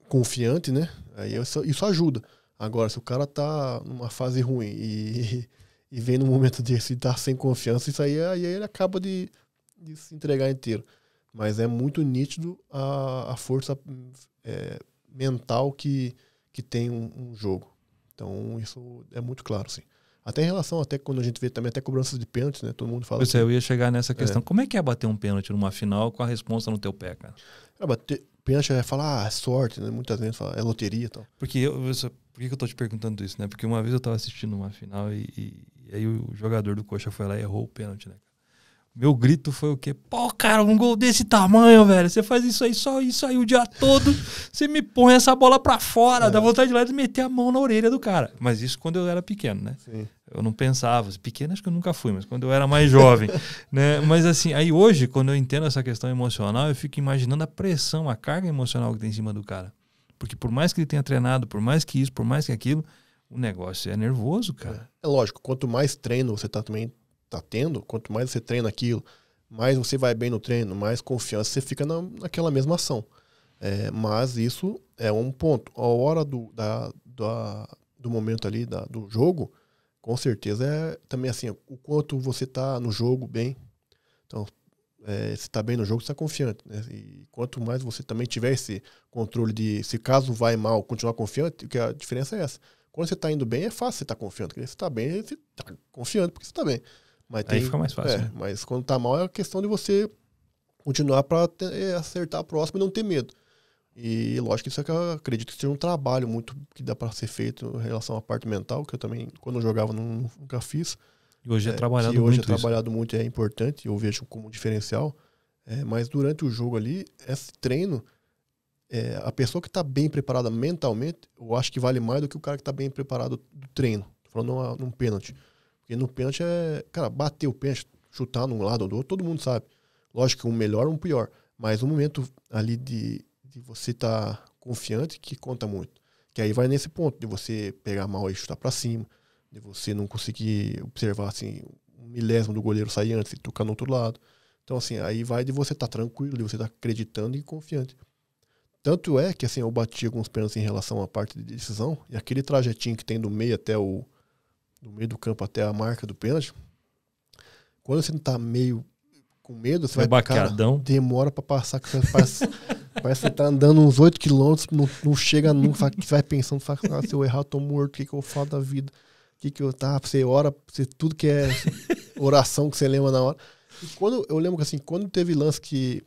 confiante, né? Aí isso, isso, ajuda. Agora, se o cara tá numa fase ruim e, e vem num momento desse e tá sem confiança, isso aí, aí ele acaba de, de se entregar inteiro. Mas é muito nítido a, a força é, mental que, que tem um, um jogo. Então, isso é muito claro, sim. Até em relação, até quando a gente vê também até cobranças de pênaltis, né? Todo mundo fala. Pois é, assim. é, eu ia chegar nessa é. questão. É. Como é que é bater um pênalti numa final com a resposta no teu pé, cara? É, bater pênalti é falar ah, é sorte, né? Muitas vezes fala, é loteria e tal. Porque eu, eu por que eu tô te perguntando isso, né? Porque uma vez eu tava assistindo uma final e, e, e aí o jogador do Coxa foi lá e errou o pênalti, né? Meu grito foi o quê? Pô, cara, um gol desse tamanho, velho. Você faz isso aí, só isso aí o dia todo. Você me põe essa bola pra fora. É. Dá vontade de lá de meter a mão na orelha do cara. Mas isso quando eu era pequeno, né? Sim. Eu não pensava, pequeno acho que eu nunca fui, mas quando eu era mais jovem, né? Mas assim, aí hoje, quando eu entendo essa questão emocional, eu fico imaginando a pressão, a carga emocional que tem em cima do cara. Porque por mais que ele tenha treinado, por mais que isso, por mais que aquilo, o negócio é nervoso, cara. É, é lógico, quanto mais treino você tá também tá tendo, quanto mais você treina aquilo, mais você vai bem no treino, mais confiança você fica na, naquela mesma ação. É, mas isso é um ponto. A hora do, da, da do momento ali da, do jogo, com certeza é também assim, o quanto você está no jogo bem. Então, é, se está bem no jogo, você está confiante. Né? E quanto mais você também tiver esse controle de se caso vai mal, continuar confiante, que a diferença é essa. Quando você está indo bem, é fácil você tá estar tá, tá confiante. Porque você está bem, você está confiante, porque você está bem. Mas Aí fica mais fácil. É, né? Mas quando está mal, é questão de você continuar para é, acertar a próxima e não ter medo. E lógico isso é que eu acredito que seja um trabalho muito que dá para ser feito em relação à parte mental, que eu também, quando eu jogava, nunca fiz. E hoje é, é, é trabalhado muito. hoje é trabalhado isso. muito é importante, eu vejo como diferencial. É, mas durante o jogo ali, esse treino, é, a pessoa que está bem preparada mentalmente, eu acho que vale mais do que o cara que está bem preparado do treino. Tô falando numa, num pênalti. Porque no pênalti é, cara, bater o pênalti, chutar num lado ou do outro, todo mundo sabe. Lógico que um melhor, um pior. Mas o momento ali de que você tá confiante, que conta muito. Que aí vai nesse ponto de você pegar mal e chutar para cima, de você não conseguir observar assim um milésimo do goleiro sair antes e tocar no outro lado. Então assim, aí vai de você estar tá tranquilo, de você estar tá acreditando e confiante. Tanto é que assim, eu bati alguns pênaltis em relação à parte de decisão, e aquele trajetinho que tem do meio até o do meio do campo até a marca do pênalti. Quando você não tá meio com medo, você é vai baqueadão. Cara, demora para passar que você faz Parece que você tá andando uns 8 quilômetros, não, não chega nunca, você vai pensando, fala, ah, se eu errar, eu tô morto, o que, que eu falo da vida? O que, que eu. Tá, você ora, você, tudo que é oração que você lembra na hora. E quando, eu lembro que assim, quando teve lance que.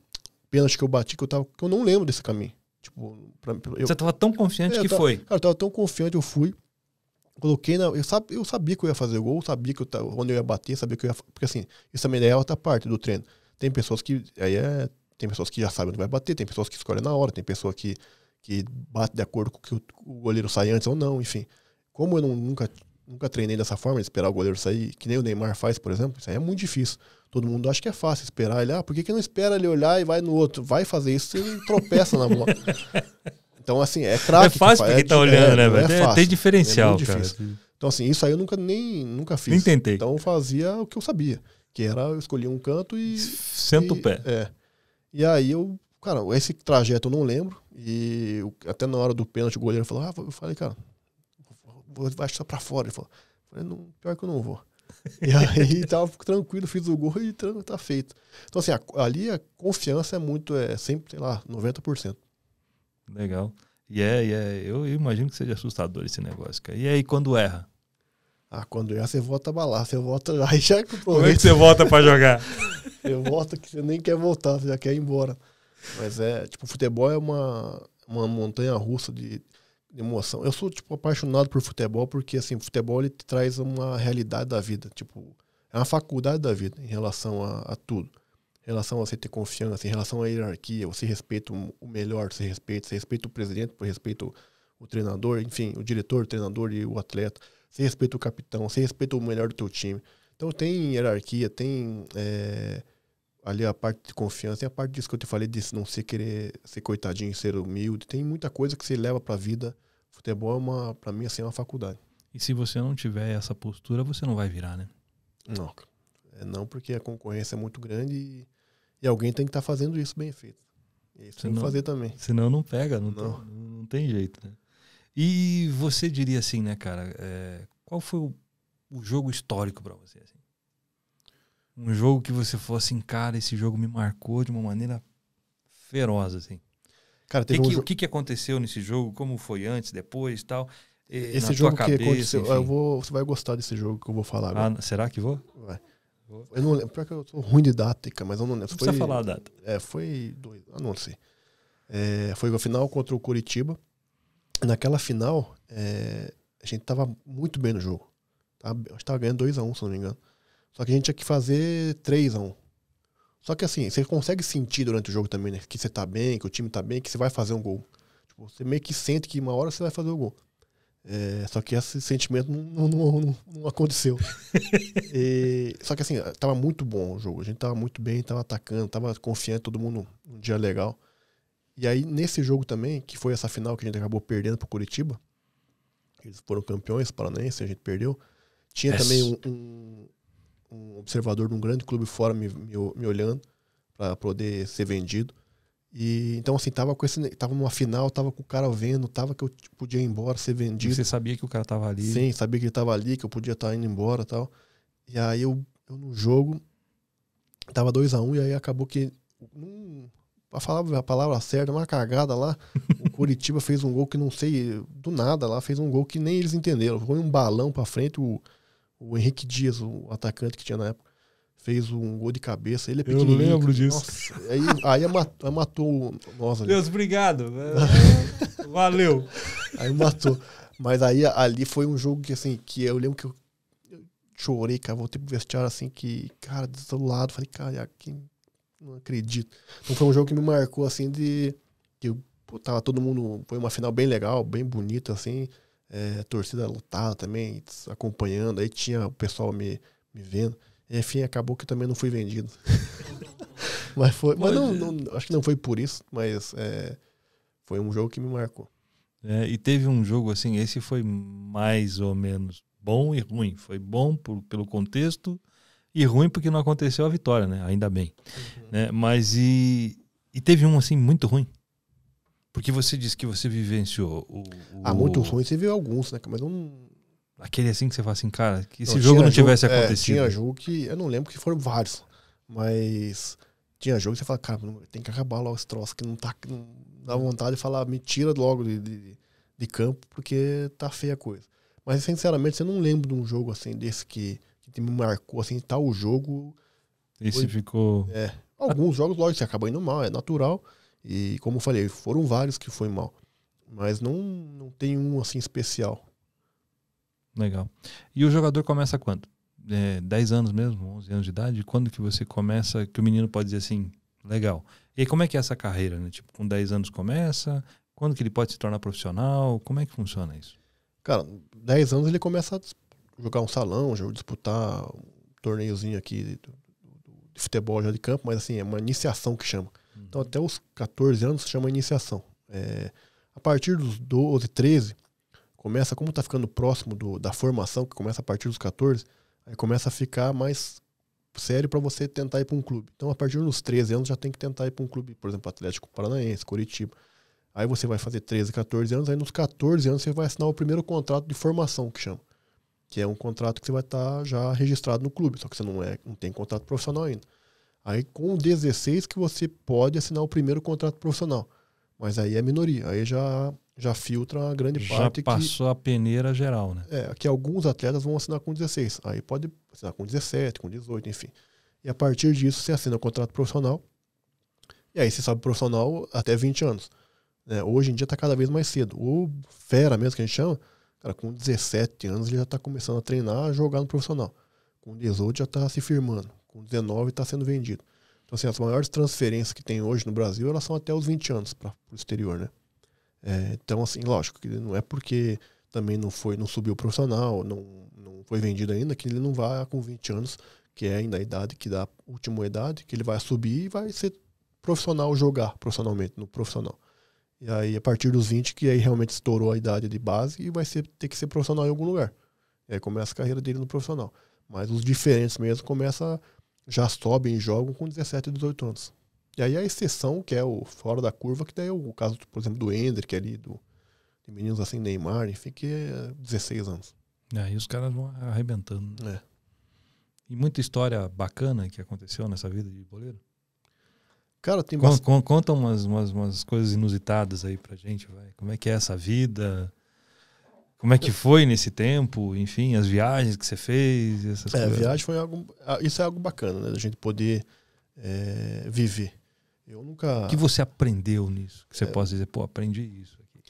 Pênalti que eu bati, que eu tava. Que eu não lembro desse caminho. Tipo, pra, eu, você tava tão confiante é, que tava, foi. Cara, eu tava tão confiante, eu fui. Coloquei na. Eu, sab, eu sabia que eu ia fazer o gol, sabia que eu, onde eu ia bater, sabia que eu ia. Porque assim, isso também é outra parte do treino. Tem pessoas que. Aí é tem pessoas que já sabem onde vai bater, tem pessoas que escolhem na hora, tem pessoa que, que bate de acordo com que o, o goleiro sai antes ou não, enfim. Como eu não, nunca, nunca treinei dessa forma, de esperar o goleiro sair, que nem o Neymar faz, por exemplo, isso aí é muito difícil. Todo mundo acha que é fácil esperar ele, ah, por que, que não espera ele olhar e vai no outro? Vai fazer isso e tropeça na bola. Então, assim, é craque. É fácil porque é, tá olhando, é, né, é velho? É, tem é diferencial, é cara. Então, assim, isso aí eu nunca nem nunca fiz. Nem tentei. Então, eu fazia o que eu sabia, que era eu escolhia um canto e. Senta o pé. É. E aí eu, cara, esse trajeto eu não lembro. E eu, até na hora do pênalti o goleiro falou: Ah, eu falei, cara, vou, vai só pra fora. Ele falou: falei, não, Pior que eu não vou. e aí tava tranquilo, fiz o gol e tá feito. Então, assim, a, ali a confiança é muito, é sempre, sei lá, 90%. Legal. E é, e é, eu imagino que seja assustador esse negócio, cara. E aí, quando erra? Ah, quando é, você volta pra lá, você volta lá e já Como é que você volta pra jogar? você volta que você nem quer voltar, você já quer ir embora. Mas é, tipo, futebol é uma, uma montanha russa de, de emoção. Eu sou, tipo, apaixonado por futebol porque, assim, futebol ele traz uma realidade da vida, tipo, é uma faculdade da vida em relação a, a tudo. Em relação a você ter confiança, em relação à hierarquia, você respeita o melhor, você respeita, você respeita o presidente, você respeita o, o treinador, enfim, o diretor, o treinador e o atleta. Você respeita o capitão, você respeita o melhor do teu time. Então tem hierarquia, tem é, ali a parte de confiança, tem a parte disso que eu te falei, de não ser querer ser coitadinho, ser humilde. Tem muita coisa que você leva pra vida. Futebol é uma, pra mim, assim, é uma faculdade. E se você não tiver essa postura, você não vai virar, né? Não, é não porque a concorrência é muito grande e, e alguém tem que estar tá fazendo isso bem feito. isso senão, tem que fazer também. Senão não pega, não, não. Tem, não tem jeito, né? E você diria assim, né, cara? É, qual foi o, o jogo histórico para você? Assim? Um jogo que você falou assim, cara, esse jogo me marcou de uma maneira feroz, assim. Cara, que que, O que, que aconteceu nesse jogo? Como foi antes, depois tal? Esse jogo que cabeça, aconteceu. Eu vou, você vai gostar desse jogo que eu vou falar agora. Ah, será que vou? Vai. vou. Eu não lembro. Pior que eu sou ruim de data, mas eu não lembro. Não foi, precisa falar a data. É, foi dois. Ah, não sei. É, foi a final contra o Curitiba naquela final, é, a gente tava muito bem no jogo. Tá? a gente tava ganhando 2x1, um, se não me engano. Só que a gente tinha que fazer 3x1. Um. Só que assim, você consegue sentir durante o jogo também, né? Que você tá bem, que o time tá bem, que você vai fazer um gol. Tipo, você meio que sente que uma hora você vai fazer o gol. É, só que esse sentimento não, não, não, não aconteceu. e, só que assim, tava muito bom o jogo. A gente tava muito bem, tava atacando, tava confiante, todo mundo um dia legal. E aí, nesse jogo também, que foi essa final que a gente acabou perdendo pro Curitiba, eles foram campeões paranaense, a gente perdeu. Tinha também um, um, um, observador de um grande clube fora me, me, me olhando para poder ser vendido. E então assim, tava com esse, tava numa final, tava com o cara vendo, tava que eu tipo, podia ir embora, ser vendido. E você sabia que o cara tava ali? Sim, sabia que ele tava ali, que eu podia estar tá indo embora, tal. E aí eu, eu no jogo tava 2 a 1 um, e aí acabou que num, a falar a palavra certa, uma cagada lá. O Curitiba fez um gol que não sei do nada lá, fez um gol que nem eles entenderam. Foi um balão para frente o, o Henrique Dias, o atacante que tinha na época, fez um gol de cabeça. Ele é Eu lembro disso. Nossa, aí, aí é matou, matou nós ali. Deus, obrigado. Valeu. Aí matou. Mas aí ali foi um jogo que assim, que eu lembro que eu chorei, cara, voltei pro vestiário assim que, cara, desolado, falei, cara, aqui não acredito. não foi um jogo que me marcou, assim, de. Que pô, tava todo mundo. Foi uma final bem legal, bem bonita, assim. É, torcida lotada também, acompanhando. Aí tinha o pessoal me, me vendo. enfim, acabou que também não fui vendido. mas foi. Mas não, não, acho que não foi por isso, mas é, foi um jogo que me marcou. É, e teve um jogo assim, esse foi mais ou menos bom e ruim. Foi bom por, pelo contexto e ruim porque não aconteceu a vitória, né? Ainda bem. Uhum. Né? Mas e, e teve um assim muito ruim. Porque você disse que você vivenciou o, o, Ah, muito ruim, você viu alguns, né? Mas um Aquele assim que você fala assim, cara, que esse não, jogo não tivesse jogo, é, acontecido. É, tinha jogo que. Eu não lembro que foram vários. Mas tinha jogo que você fala, cara, tem que acabar logo esse troço, que não tá. Não dá vontade de falar, me tira logo de, de, de campo, porque tá feia a coisa. Mas sinceramente, eu não lembro de um jogo assim desse que que me marcou assim, tal tá jogo. Esse foi, ficou. É, alguns jogos, lógico, acabam indo mal, é natural. E como eu falei, foram vários que foi mal. Mas não, não tem um assim especial. Legal. E o jogador começa quando? É, 10 anos mesmo, 11 anos de idade? Quando que você começa, que o menino pode dizer assim, legal. E como é que é essa carreira, né? Tipo, com 10 anos começa, quando que ele pode se tornar profissional? Como é que funciona isso? Cara, 10 anos ele começa a jogar um salão, disputar um torneiozinho aqui de, futebol já de campo, mas assim, é uma iniciação que chama. Uhum. Então até os 14 anos chama iniciação. É, a partir dos 12, 13, começa, como está ficando próximo do, da formação, que começa a partir dos 14, aí começa a ficar mais sério para você tentar ir para um clube. Então, a partir dos 13 anos, já tem que tentar ir para um clube, por exemplo, Atlético Paranaense, Curitiba. Aí você vai fazer 13, 14 anos, aí nos 14 anos você vai assinar o primeiro contrato de formação, que chama que é um contrato que você vai estar tá já registrado no clube, só que você não, é, não tem contrato profissional ainda. Aí com 16 que você pode assinar o primeiro contrato profissional. Mas aí é minoria, aí já, já filtra uma grande já parte. Já passou que, a peneira geral, né? É, que alguns atletas vão assinar com 16. Aí pode assinar com 17, com 18, enfim. E a partir disso você assina o contrato profissional. E aí você sabe profissional até 20 anos. Né? Hoje em dia está cada vez mais cedo. O fera mesmo que a gente chama, Cara, com 17 anos ele já está começando a treinar, a jogar no profissional. Com 18 já está se firmando. Com 19 está sendo vendido. Então, assim, as maiores transferências que tem hoje no Brasil, elas são até os 20 anos para o exterior, né? É, então, assim, lógico que não é porque também não foi, não subiu profissional, não, não foi vendido ainda, que ele não vai com 20 anos, que é ainda a idade que dá a última idade, que ele vai subir e vai ser profissional jogar profissionalmente no profissional. E aí, a partir dos 20, que aí realmente estourou a idade de base e vai ser, ter que ser profissional em algum lugar. E aí começa a carreira dele no profissional. Mas os diferentes mesmo começa já sobem e jogam com 17, 18 anos. E aí a exceção, que é o fora da curva, que daí é o caso, por exemplo, do Hendrick ali, do, de meninos assim, Neymar, enfim, que é 16 anos. É, aí os caras vão arrebentando. Né? É. E muita história bacana que aconteceu nessa vida de boleiro? Cara, tem bastante... conta umas, umas, umas, coisas inusitadas aí pra gente, vai. Como é que é essa vida? Como é que foi nesse tempo? Enfim, as viagens que você fez, essas é, coisas. a viagem foi algo... Ah, isso é algo bacana, né? Da gente poder é, viver. Eu nunca... O que você aprendeu nisso? Que você é... possa dizer, pô, aprendi isso. Aqui.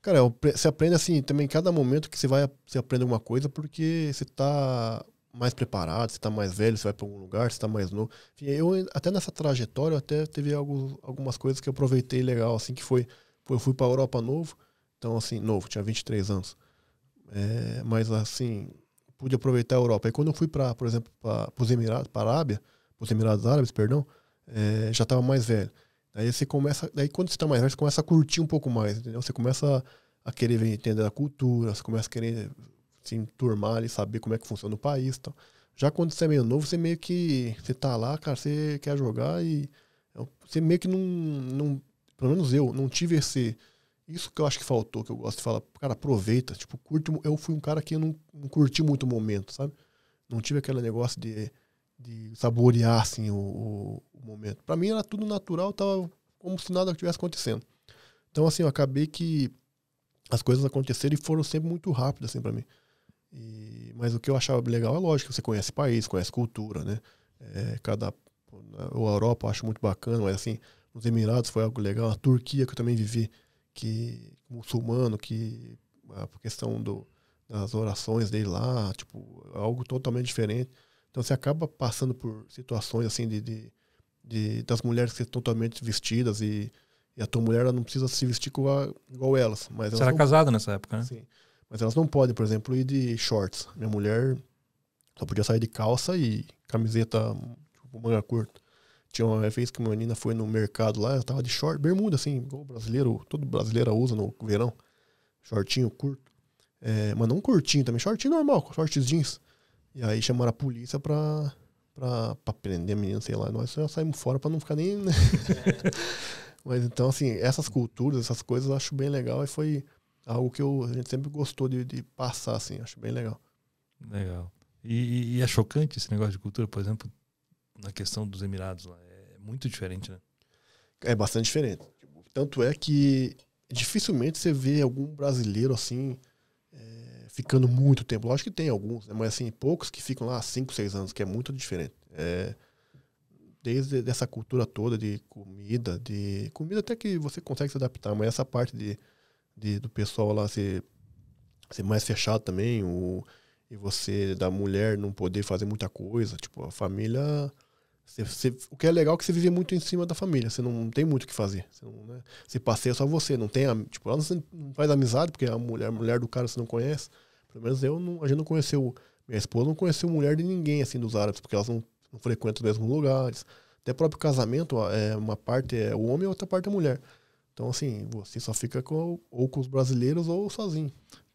Cara, é você aprende assim, também cada momento que você vai, você aprende alguma coisa porque você tá mais preparado, se está mais velho, se vai para algum lugar, se está mais novo. Enfim, eu até nessa trajetória até teve alguns, algumas coisas que eu aproveitei legal, assim, que foi, eu fui para a Europa novo, então assim, novo, tinha 23 anos. É, mas assim, pude aproveitar a Europa. E quando eu fui para, por exemplo, para os Emirados, para a Arábia, os Emirados Árabes, perdão, é, já estava mais velho. aí você começa, daí quando você está mais velho, você começa a curtir um pouco mais, entendeu? Você começa a, a querer entender a cultura, você começa a querer se enturmar ali, saber como é que funciona o país. Então. Já quando você é meio novo, você meio que. Você tá lá, cara, você quer jogar e. É você meio que não, não. Pelo menos eu, não tive esse. Isso que eu acho que faltou, que eu gosto de falar, cara, aproveita. Tipo, curte. Eu fui um cara que não, não curti muito o momento, sabe? Não tive aquele negócio de, de saborear, assim, o, o, o momento. para mim era tudo natural, tava como se nada estivesse acontecendo. Então, assim, eu acabei que as coisas aconteceram e foram sempre muito rápidas, assim, para mim. E, mas o que eu achava legal é lógico, você conhece país, conhece cultura, né? É, cada. A Europa eu acho muito bacana, mas assim, nos Emirados foi algo legal. A Turquia, que eu também vivi, que muçulmano, que a questão do, das orações dele lá, tipo, é algo totalmente diferente. Então você acaba passando por situações assim de, de, de das mulheres que estão totalmente vestidas e, e a tua mulher ela não precisa se vestir igual, igual elas. Mas você era casada nessa época, né? Sim. Mas elas não podem, por exemplo, ir de shorts. Minha mulher só podia sair de calça e camiseta tipo, manga curta. Tinha uma vez que uma menina foi no mercado lá, ela tava de short, bermuda, assim, igual brasileiro, todo brasileiro usa no verão. Shortinho curto. É, mas não curtinho também, shortinho normal, com shorts jeans. E aí chamaram a polícia pra, pra, pra prender a menina, sei lá. Nós só saímos fora pra não ficar nem. Né? mas então, assim, essas culturas, essas coisas eu acho bem legal. E foi algo que eu, a gente sempre gostou de, de passar, assim, acho bem legal. Legal. E, e, é chocante esse negócio de cultura, por exemplo, na questão dos Emirados lá. É muito diferente, né? É bastante diferente. Tanto é que dificilmente você vê algum brasileiro assim é, ficando muito tempo. Lógico que tem alguns, né? mas assim, poucos que ficam lá 5, 6 anos, que é muito diferente. É, desde essa cultura toda de comida, de comida até que você consegue se adaptar, mas essa parte de de, do pessoal lá ser, ser mais fechado também, o, e você da mulher não poder fazer muita coisa. Tipo, a família. Você, você, o que é legal é que você vive muito em cima da família, você não tem muito o que fazer. Você, não, né? você passeia só você, não tem. Tipo, ela não, faz amizade, porque a mulher, a mulher do cara você não conhece. Pelo menos eu não, a gente não conheceu. Minha esposa não conheceu mulher de ninguém assim dos árabes, porque elas não, não frequentam os mesmos lugares. Até próprio casamento, é, uma parte é o homem e outra parte é a mulher. Então, assim, você só fica com, ou com os brasileiros ou sozinho.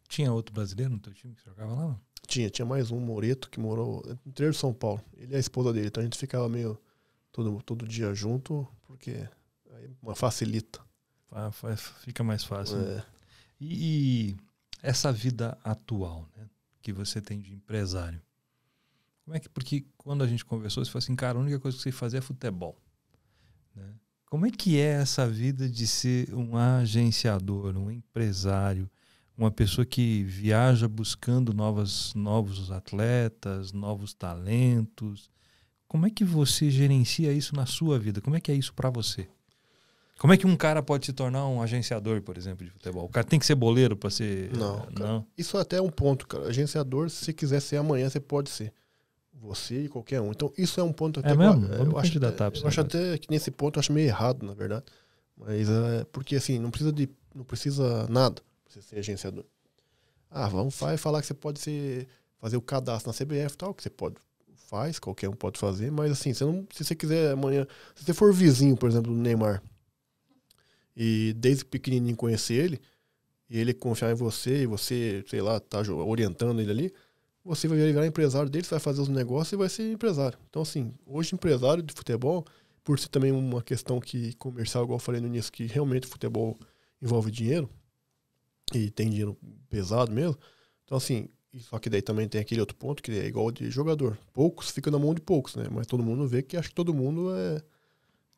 Tinha outro brasileiro no teu time que jogava lá? Tinha, tinha mais um, Moreto, que morou no interior de São Paulo. Ele é a esposa dele, então a gente ficava meio todo, todo dia junto, porque aí facilita. fica mais fácil. Né? É. Né? E, e, essa vida atual né, que você tem de empresário, como é que. Porque quando a gente conversou, você falou assim, cara, a única coisa que você fazia é futebol. Né? Como é que é essa vida de ser um agenciador, um empresário, uma pessoa que viaja buscando novas, novos atletas, novos talentos? Como é que você gerencia isso na sua vida? Como é que é isso para você? Como é que um cara pode se tornar um agenciador, por exemplo, de futebol? O cara tem que ser boleiro para ser. Não, cara, não. Isso é até um ponto, cara. Agenciador, se quiser ser amanhã, você pode ser você e qualquer um. Então, isso é um ponto até. É mesmo? Eu, eu acho, até, eu acho até que nesse ponto eu acho meio errado, na verdade. Mas é porque assim, não precisa de. não precisa nada pra você ser agenciador. Ah, vamos falar que você pode ser, fazer o cadastro na CBF e tal, que você pode. Faz, qualquer um pode fazer, mas assim, você não, se você quiser amanhã. Se você for vizinho, por exemplo, do Neymar, e desde pequenininho conhecer ele, e ele confiar em você, e você, sei lá, tá orientando ele ali, você vai virar empresário deles, vai fazer os negócios e vai ser empresário. Então, assim, hoje empresário de futebol, por ser também uma questão que comercial, igual eu falei no início, que realmente futebol envolve dinheiro, e tem dinheiro pesado mesmo. Então, assim, só que daí também tem aquele outro ponto que é igual de jogador. Poucos fica na mão de poucos, né? Mas todo mundo vê que acho que todo mundo é.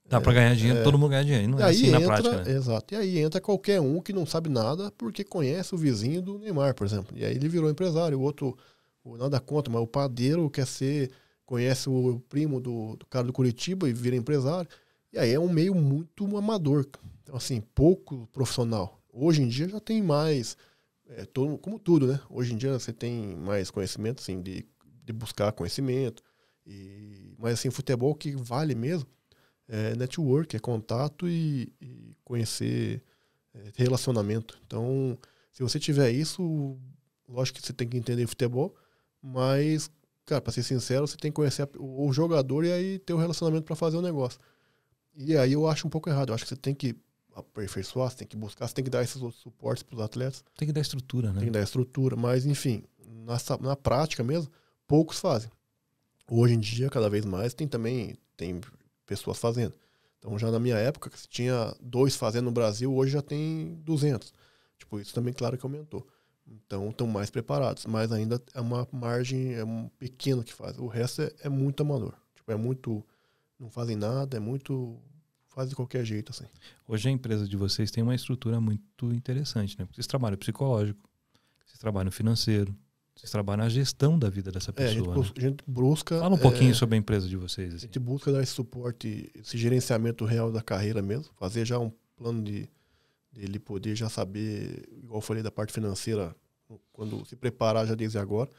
Dá é, para ganhar dinheiro, é, todo mundo ganha dinheiro. Não é assim entra, na prática. Né? Exato. E aí entra qualquer um que não sabe nada porque conhece o vizinho do Neymar, por exemplo. E aí ele virou empresário. O outro o nada contra, mas o padeiro quer ser, conhece o primo do, do cara do Curitiba e vira empresário. E aí é um meio muito amador. Então, assim, pouco profissional. Hoje em dia já tem mais, é, todo, como tudo, né? Hoje em dia você tem mais conhecimento, assim, de, de buscar conhecimento. E, mas, assim, futebol que vale mesmo é network, é contato e, e conhecer é, relacionamento. Então, se você tiver isso, lógico que você tem que entender futebol, mas, cara, para ser sincero, você tem que conhecer o jogador e aí ter o um relacionamento para fazer o negócio. E aí eu acho um pouco errado. Eu acho que você tem que aperfeiçoar, você tem que buscar, você tem que dar esses outros suportes para os atletas. Tem que dar estrutura, né? Tem que dar estrutura, mas enfim, na, na prática mesmo, poucos fazem. Hoje em dia, cada vez mais, tem também tem pessoas fazendo. Então, já na minha época, que tinha dois fazendo no Brasil, hoje já tem 200. Tipo, isso também, claro que aumentou. Então estão mais preparados, mas ainda é uma margem é um pequeno que faz. O resto é, é muito amador. Tipo, é muito. Não fazem nada, é muito fazem de qualquer jeito, assim. Hoje a empresa de vocês tem uma estrutura muito interessante, né? Porque vocês trabalham psicológico, vocês trabalham financeiro, vocês trabalham na gestão da vida dessa pessoa. É, a, gente, né? a, gente, busca. Fala um pouquinho é, sobre a empresa de vocês. Assim. A gente assim. busca dar esse suporte, esse gerenciamento real da carreira mesmo, fazer já um plano de ele poder já saber, igual eu falei da parte financeira, quando se preparar já desde agora,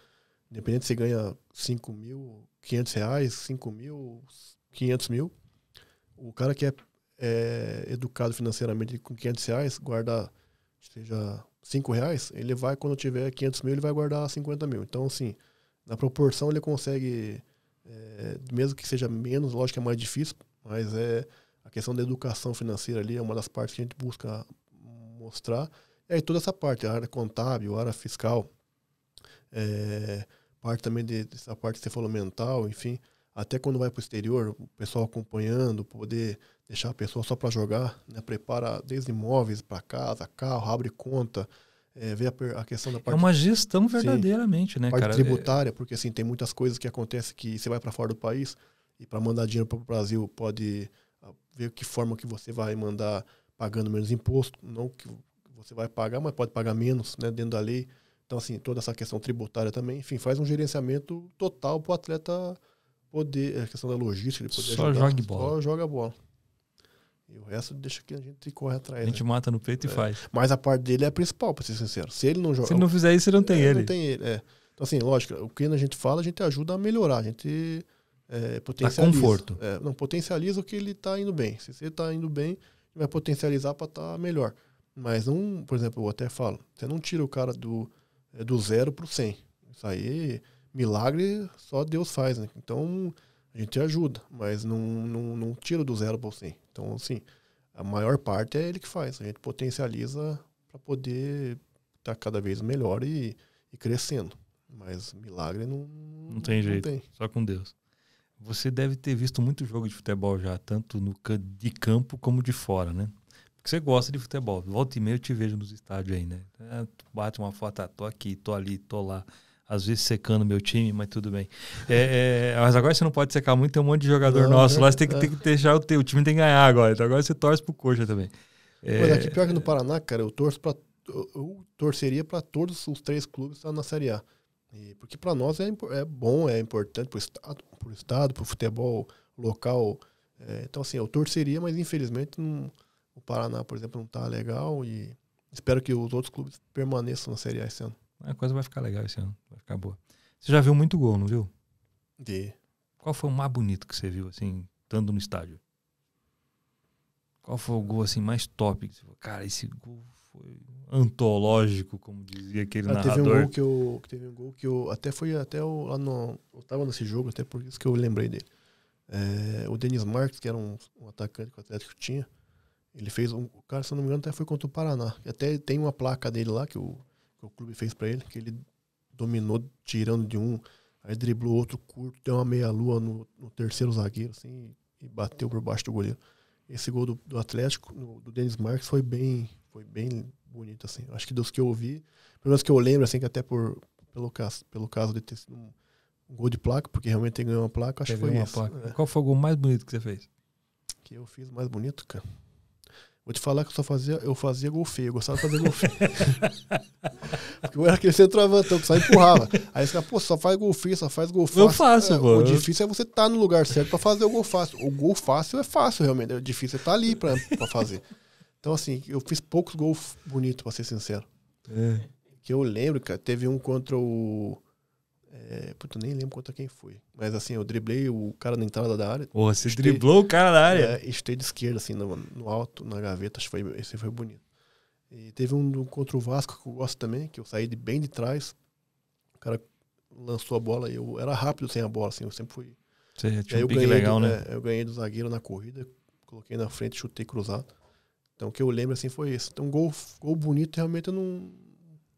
independente se ganha 5 mil, 500 reais, 5 mil, 500 mil, o cara que é, é educado financeiramente com 500 reais, guarda, seja 5 reais, ele vai, quando tiver 500 mil, ele vai guardar 50 mil. Então, assim, na proporção ele consegue, é, mesmo que seja menos, lógico que é mais difícil, mas é a questão da educação financeira ali é uma das partes que a gente busca mostrar. E aí toda essa parte, a área contábil, a área fiscal, é, parte também de, dessa parte que você falou mental, enfim. Até quando vai para o exterior, o pessoal acompanhando, poder deixar a pessoa só para jogar, né? prepara desde imóveis para casa, carro, abre conta, é, vê a, a, questão da parte. É uma gestão verdadeiramente, sim, né, parte cara? tributária, porque assim, tem muitas coisas que acontecem que você vai para fora do país e para mandar dinheiro para o Brasil pode ver que forma que você vai mandar pagando menos imposto, não que você vai pagar, mas pode pagar menos, né, dentro da lei. Então, assim, toda essa questão tributária também, enfim, faz um gerenciamento total para o atleta poder, a é, questão da logística, ele poder Só ajudar, joga bola. Só joga bola. E o resto deixa que a gente corre atrás. A gente né? mata no peito é. e faz. Mas a parte dele é a principal, para ser sincero. Se ele não joga. Se ele não fizer isso, ele não tem é, ele. Não tem ele, é. Então, assim, lógico, o que a gente fala, a gente ajuda a melhorar. A gente é, potencializa. conforto. É, não, potencializa o que ele está indo bem. Se você está indo bem, vai potencializar para estar tá melhor. Mas não, por exemplo, eu até falo, você não tira o cara do, é, do zero para o 100. Isso aí, milagre só Deus faz, né? Então, a gente ajuda, mas não, não, não tira do zero para o 100. Então, assim, a maior parte é ele que faz. A gente potencializa para poder estar tá cada vez melhor e, e crescendo. Mas milagre não, não tem não jeito. Tem. Só com Deus. Você deve ter visto muito jogo de futebol já, tanto no, de campo como de fora, né? Porque você gosta de futebol. Volta e meia eu te vejo nos estádios aí, né? É, bate uma foto, ah, tô aqui, tô ali, tô lá. Às vezes secando meu time, mas tudo bem. É, é, mas agora você não pode secar muito, tem um monte de jogador não, nosso. Né? Lá você tem que, é. tem que deixar o teu. O time tem que ganhar agora. Então agora você torce pro coxa também. É, mas aqui pior que no Paraná, cara, eu torço pra. Eu torceria para todos os três clubes estar tá na Série A. E porque para nós é, é bom, é importante para o Estado, para o estado, pro futebol local. É, então, assim, eu torceria, mas infelizmente não, o Paraná, por exemplo, não está legal e espero que os outros clubes permaneçam na Série A esse ano. A coisa vai ficar legal esse ano, vai ficar boa. Você já viu muito gol, não viu? De. Qual foi o mais bonito que você viu, assim, estando no estádio? Qual foi o gol, assim, mais top? Cara, esse gol foi antológico, como dizia aquele ah, narrador. Teve um gol que eu, teve um gol que eu até foi até o, lá no, eu tava nesse jogo, até por isso que eu lembrei dele. É, o Denis Marques, que era um, um, atacante que o Atlético tinha, ele fez um, o cara, se eu não me engano, até foi contra o Paraná. Até tem uma placa dele lá que o, que o clube fez para ele, que ele dominou tirando de um, aí driblou outro curto, deu uma meia lua no, no terceiro zagueiro assim e bateu por baixo do goleiro esse gol do, do Atlético, no, do Denis Marques, foi bem, foi bem bonito, assim. Acho que dos que eu ouvi, pelo menos que eu lembro, assim, que até por, pelo, caso, pelo caso de ter sido um, um gol de placa, porque realmente tem ganhou uma placa, acho que foi uma esse, Placa. Né? Qual foi o gol mais bonito que você fez? Que eu fiz mais bonito, cara. Vou te falar que eu só fazia, eu fazia gol eu gostava de fazer golfeio. Porque eu era aquele centroavantão que só empurrava. Aí você fala, pô, só faz golfeio, só faz gol fácil. Eu faço, é, O difícil é você estar tá no lugar certo para fazer o gol fácil. O gol fácil é fácil, realmente. O difícil é estar tá ali para fazer. Então, assim, eu fiz poucos gols bonitos, para ser sincero. É. Que eu lembro, cara, teve um contra o é, puto, nem lembro contra quem foi. Mas assim, eu driblei o cara na entrada da área. Porra, você estei, driblou o cara da área? É, estei de esquerda, assim, no, no alto, na gaveta. Acho que foi, esse foi bonito. E teve um contra o Vasco que eu gosto também, que eu saí de bem de trás. O cara lançou a bola e eu era rápido sem a bola, assim, eu sempre fui. Você tinha um eu ganhei legal, do, né? É, eu ganhei do zagueiro na corrida, coloquei na frente, chutei cruzado. Então o que eu lembro assim foi esse. Então, gol, gol bonito, realmente eu não.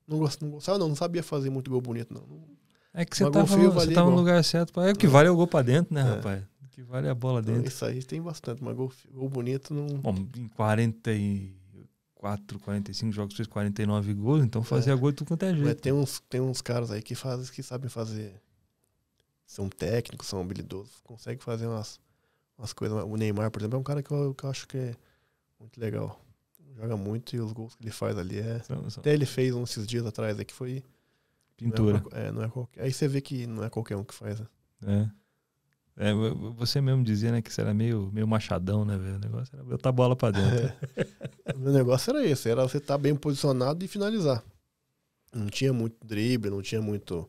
Não, não gostava, não, não sabia fazer muito gol bonito, não. É que você estava você tá, tá no lugar certo. É o que é. vale é o gol para dentro, né, é. rapaz? O que vale é a bola dentro. isso aí tem bastante, mas gol, gol bonito não. Bom, em 44, 45 jogos, fez 49 gols, então fazia é. gol de tudo quanto é jeito. tem uns, tem uns caras aí que fazem, que sabem fazer. São técnicos, são habilidosos, conseguem fazer umas, umas coisas. O Neymar, por exemplo, é um cara que eu, que eu acho que é muito legal joga muito e os gols que ele faz ali é. São, são. Até ele fez uns dias atrás que foi Pintura. Não é, é, não é qualquer, aí você vê que não é qualquer um que faz. Né? É. É, você mesmo dizia, né, que você era meio, meio machadão, né, velho? O negócio era botar a bola pra dentro. É. Meu negócio era esse, era você estar tá bem posicionado e finalizar. Não tinha muito drible, não tinha muito.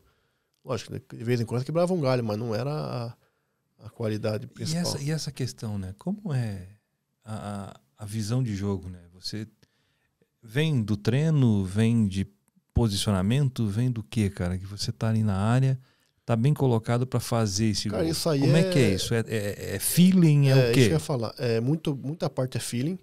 Lógico, né, de vez em quando quebrava um galho, mas não era a, a qualidade principal. E essa, e essa, questão, né? Como é a, a visão de jogo, né? Você vem do treino, vem de posicionamento vem do que, cara? Que você tá ali na área, tá bem colocado para fazer esse cara, gol. Isso aí Como é... é... que é isso? É, é, é feeling? É, é o quê? Isso que eu ia falar. É, muito, muita parte é feeling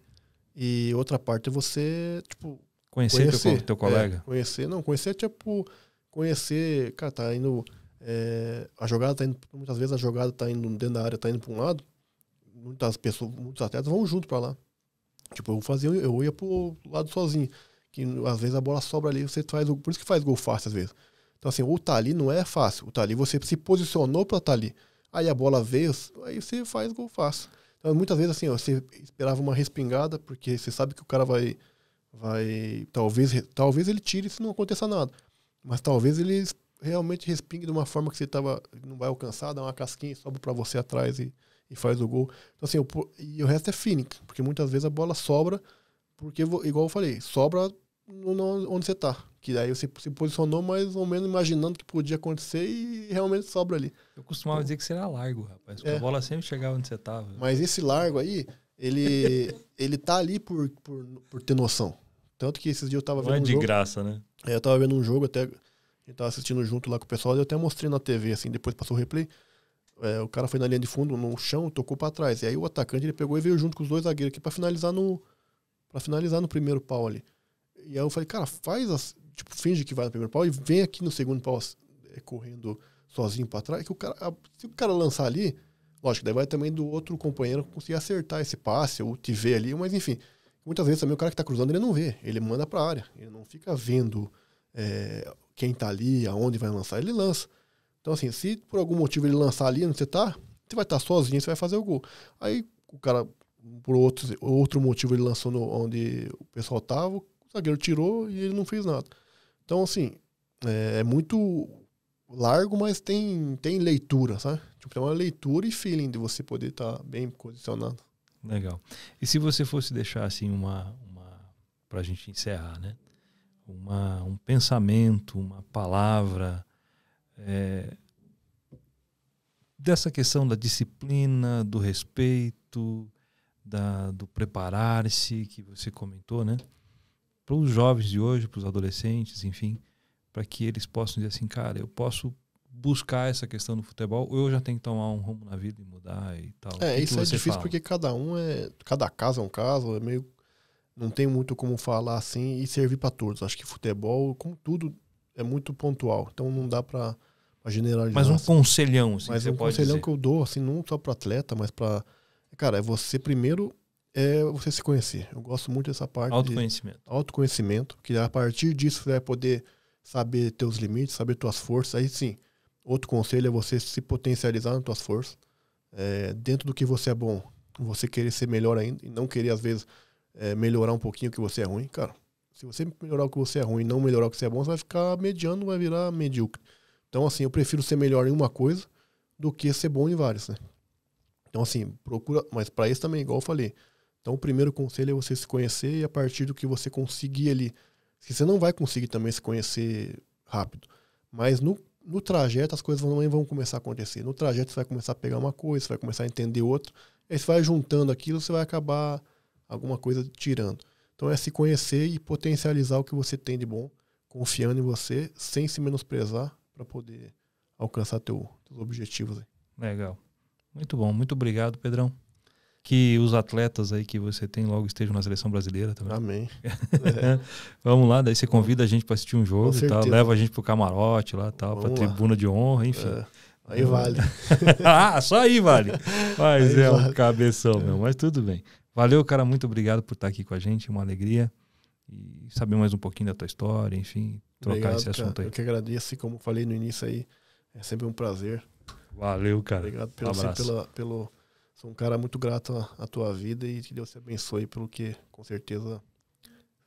e outra parte é você, tipo. Conhecer, conhecer teu, teu colega? É, conhecer, não, conhecer é tipo. Conhecer, cara, tá indo. É, a jogada tá indo. Muitas vezes a jogada tá indo dentro da área, tá indo pra um lado. Muitas pessoas, muitos atletas vão junto para lá. Tipo, eu fazia, eu ia pro lado sozinho que às vezes a bola sobra ali, você faz o, por isso que faz gol fácil às vezes. Então assim, o tá ali não é fácil, o tá ali você se posicionou para tá ali. Aí a bola veio, aí você faz gol fácil. Então, muitas vezes assim, ó, você esperava uma respingada porque você sabe que o cara vai vai talvez talvez ele tire se não aconteça nada. Mas talvez ele realmente respingue de uma forma que você tava, não vai alcançar, dá uma casquinha, sobe para você atrás e, e faz o gol. Então, assim, o, e o resto é feeling, porque muitas vezes a bola sobra porque, igual eu falei, sobra no, onde você tá. Que daí você se posicionou mais ou menos imaginando que podia acontecer e realmente sobra ali. Eu costumava então, dizer que era largo, rapaz. É. A bola sempre chegava onde você tava. Mas esse largo aí, ele, ele tá ali por, por, por ter noção. Tanto que esses dias eu tava Não é vendo. Não é de um jogo, graça, né? É, eu tava vendo um jogo até. gente tava assistindo junto lá com o pessoal, eu até mostrei na TV, assim, depois passou o replay. É, o cara foi na linha de fundo, no chão, tocou para trás. E aí o atacante ele pegou e veio junto com os dois zagueiros aqui para finalizar no, para finalizar no primeiro pau ali. E aí eu falei, cara, faz as, tipo, finge que vai no primeiro pau e vem aqui no segundo pau é, correndo sozinho para trás, que o cara, se o cara lançar ali, lógico, daí vai também do outro companheiro conseguir acertar esse passe ou te ver ali, mas enfim, muitas vezes também o cara que está cruzando ele não vê, ele manda para a área, ele não fica vendo é, quem está ali, aonde vai lançar, ele lança. Então assim, se por algum motivo ele lançar ali onde você está, você vai estar tá sozinho, você vai fazer o gol. Aí o cara por outro outro motivo ele lançou no, onde o pessoal tava, o zagueiro tirou e ele não fez nada. Então, assim, é, é muito largo, mas tem, tem leitura, sabe? Tipo, tem uma leitura e feeling de você poder estar tá bem posicionado. Legal. E se você fosse deixar assim uma, uma para a gente encerrar, né? Uma, um pensamento, uma palavra é, dessa questão da disciplina, do respeito, da, do preparar-se, que você comentou, né? Para os jovens de hoje, para os adolescentes, enfim, para que eles possam dizer assim, cara, eu posso buscar essa questão do futebol ou eu já tenho que tomar um rumo na vida e mudar e tal? É, isso é difícil fala? porque cada um é. Cada caso é um caso, é meio. Não tem muito como falar assim e servir para todos. Acho que futebol, como tudo, é muito pontual. Então não dá para generalizar. Mas um assim. conselhão, assim, mas um conselhão dizer. que eu dou, assim, não só para atleta, mas para Cara, é você primeiro é você se conhecer. Eu gosto muito dessa parte. Autoconhecimento. De autoconhecimento, que a partir disso você vai poder saber teus limites, saber tuas forças. Aí sim, outro conselho é você se potencializar nas tuas forças. É, dentro do que você é bom, você querer ser melhor ainda e não querer, às vezes, é, melhorar um pouquinho o que você é ruim. Cara, se você melhorar o que você é ruim e não melhorar o que você é bom, você vai ficar mediano, vai virar medíocre. Então, assim, eu prefiro ser melhor em uma coisa do que ser bom em várias, né? Então, assim, procura. Mas para isso também, igual eu falei. Então, o primeiro conselho é você se conhecer e a partir do que você conseguir ali. Se você não vai conseguir também se conhecer rápido. Mas no, no trajeto as coisas também vão começar a acontecer. No trajeto você vai começar a pegar uma coisa, você vai começar a entender outra. Aí você vai juntando aquilo, você vai acabar alguma coisa tirando. Então é se conhecer e potencializar o que você tem de bom, confiando em você, sem se menosprezar, para poder alcançar teu, teus objetivos. Aí. Legal. Muito bom, muito obrigado, Pedrão. Que os atletas aí que você tem logo estejam na seleção brasileira também. Amém. É. Vamos lá, daí você convida a gente para assistir um jogo e tal, leva a gente pro camarote lá, tal, Vamos pra lá. tribuna de honra, enfim. É. Aí vale. ah, só aí vale. Mas aí é vale. um cabeção, é. meu. Mas tudo bem. Valeu, cara. Muito obrigado por estar aqui com a gente. Uma alegria. E saber mais um pouquinho da tua história, enfim, trocar obrigado, esse assunto cara. aí. Eu que agradeço. E como falei no início aí, é sempre um prazer Valeu, cara. Obrigado pelo, um abraço. Pela, pelo. Sou um cara muito grato à tua vida e que Deus te abençoe pelo que, com certeza,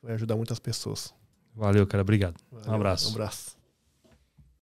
vai ajudar muitas pessoas. Valeu, cara. Obrigado. Valeu, um abraço. Um abraço.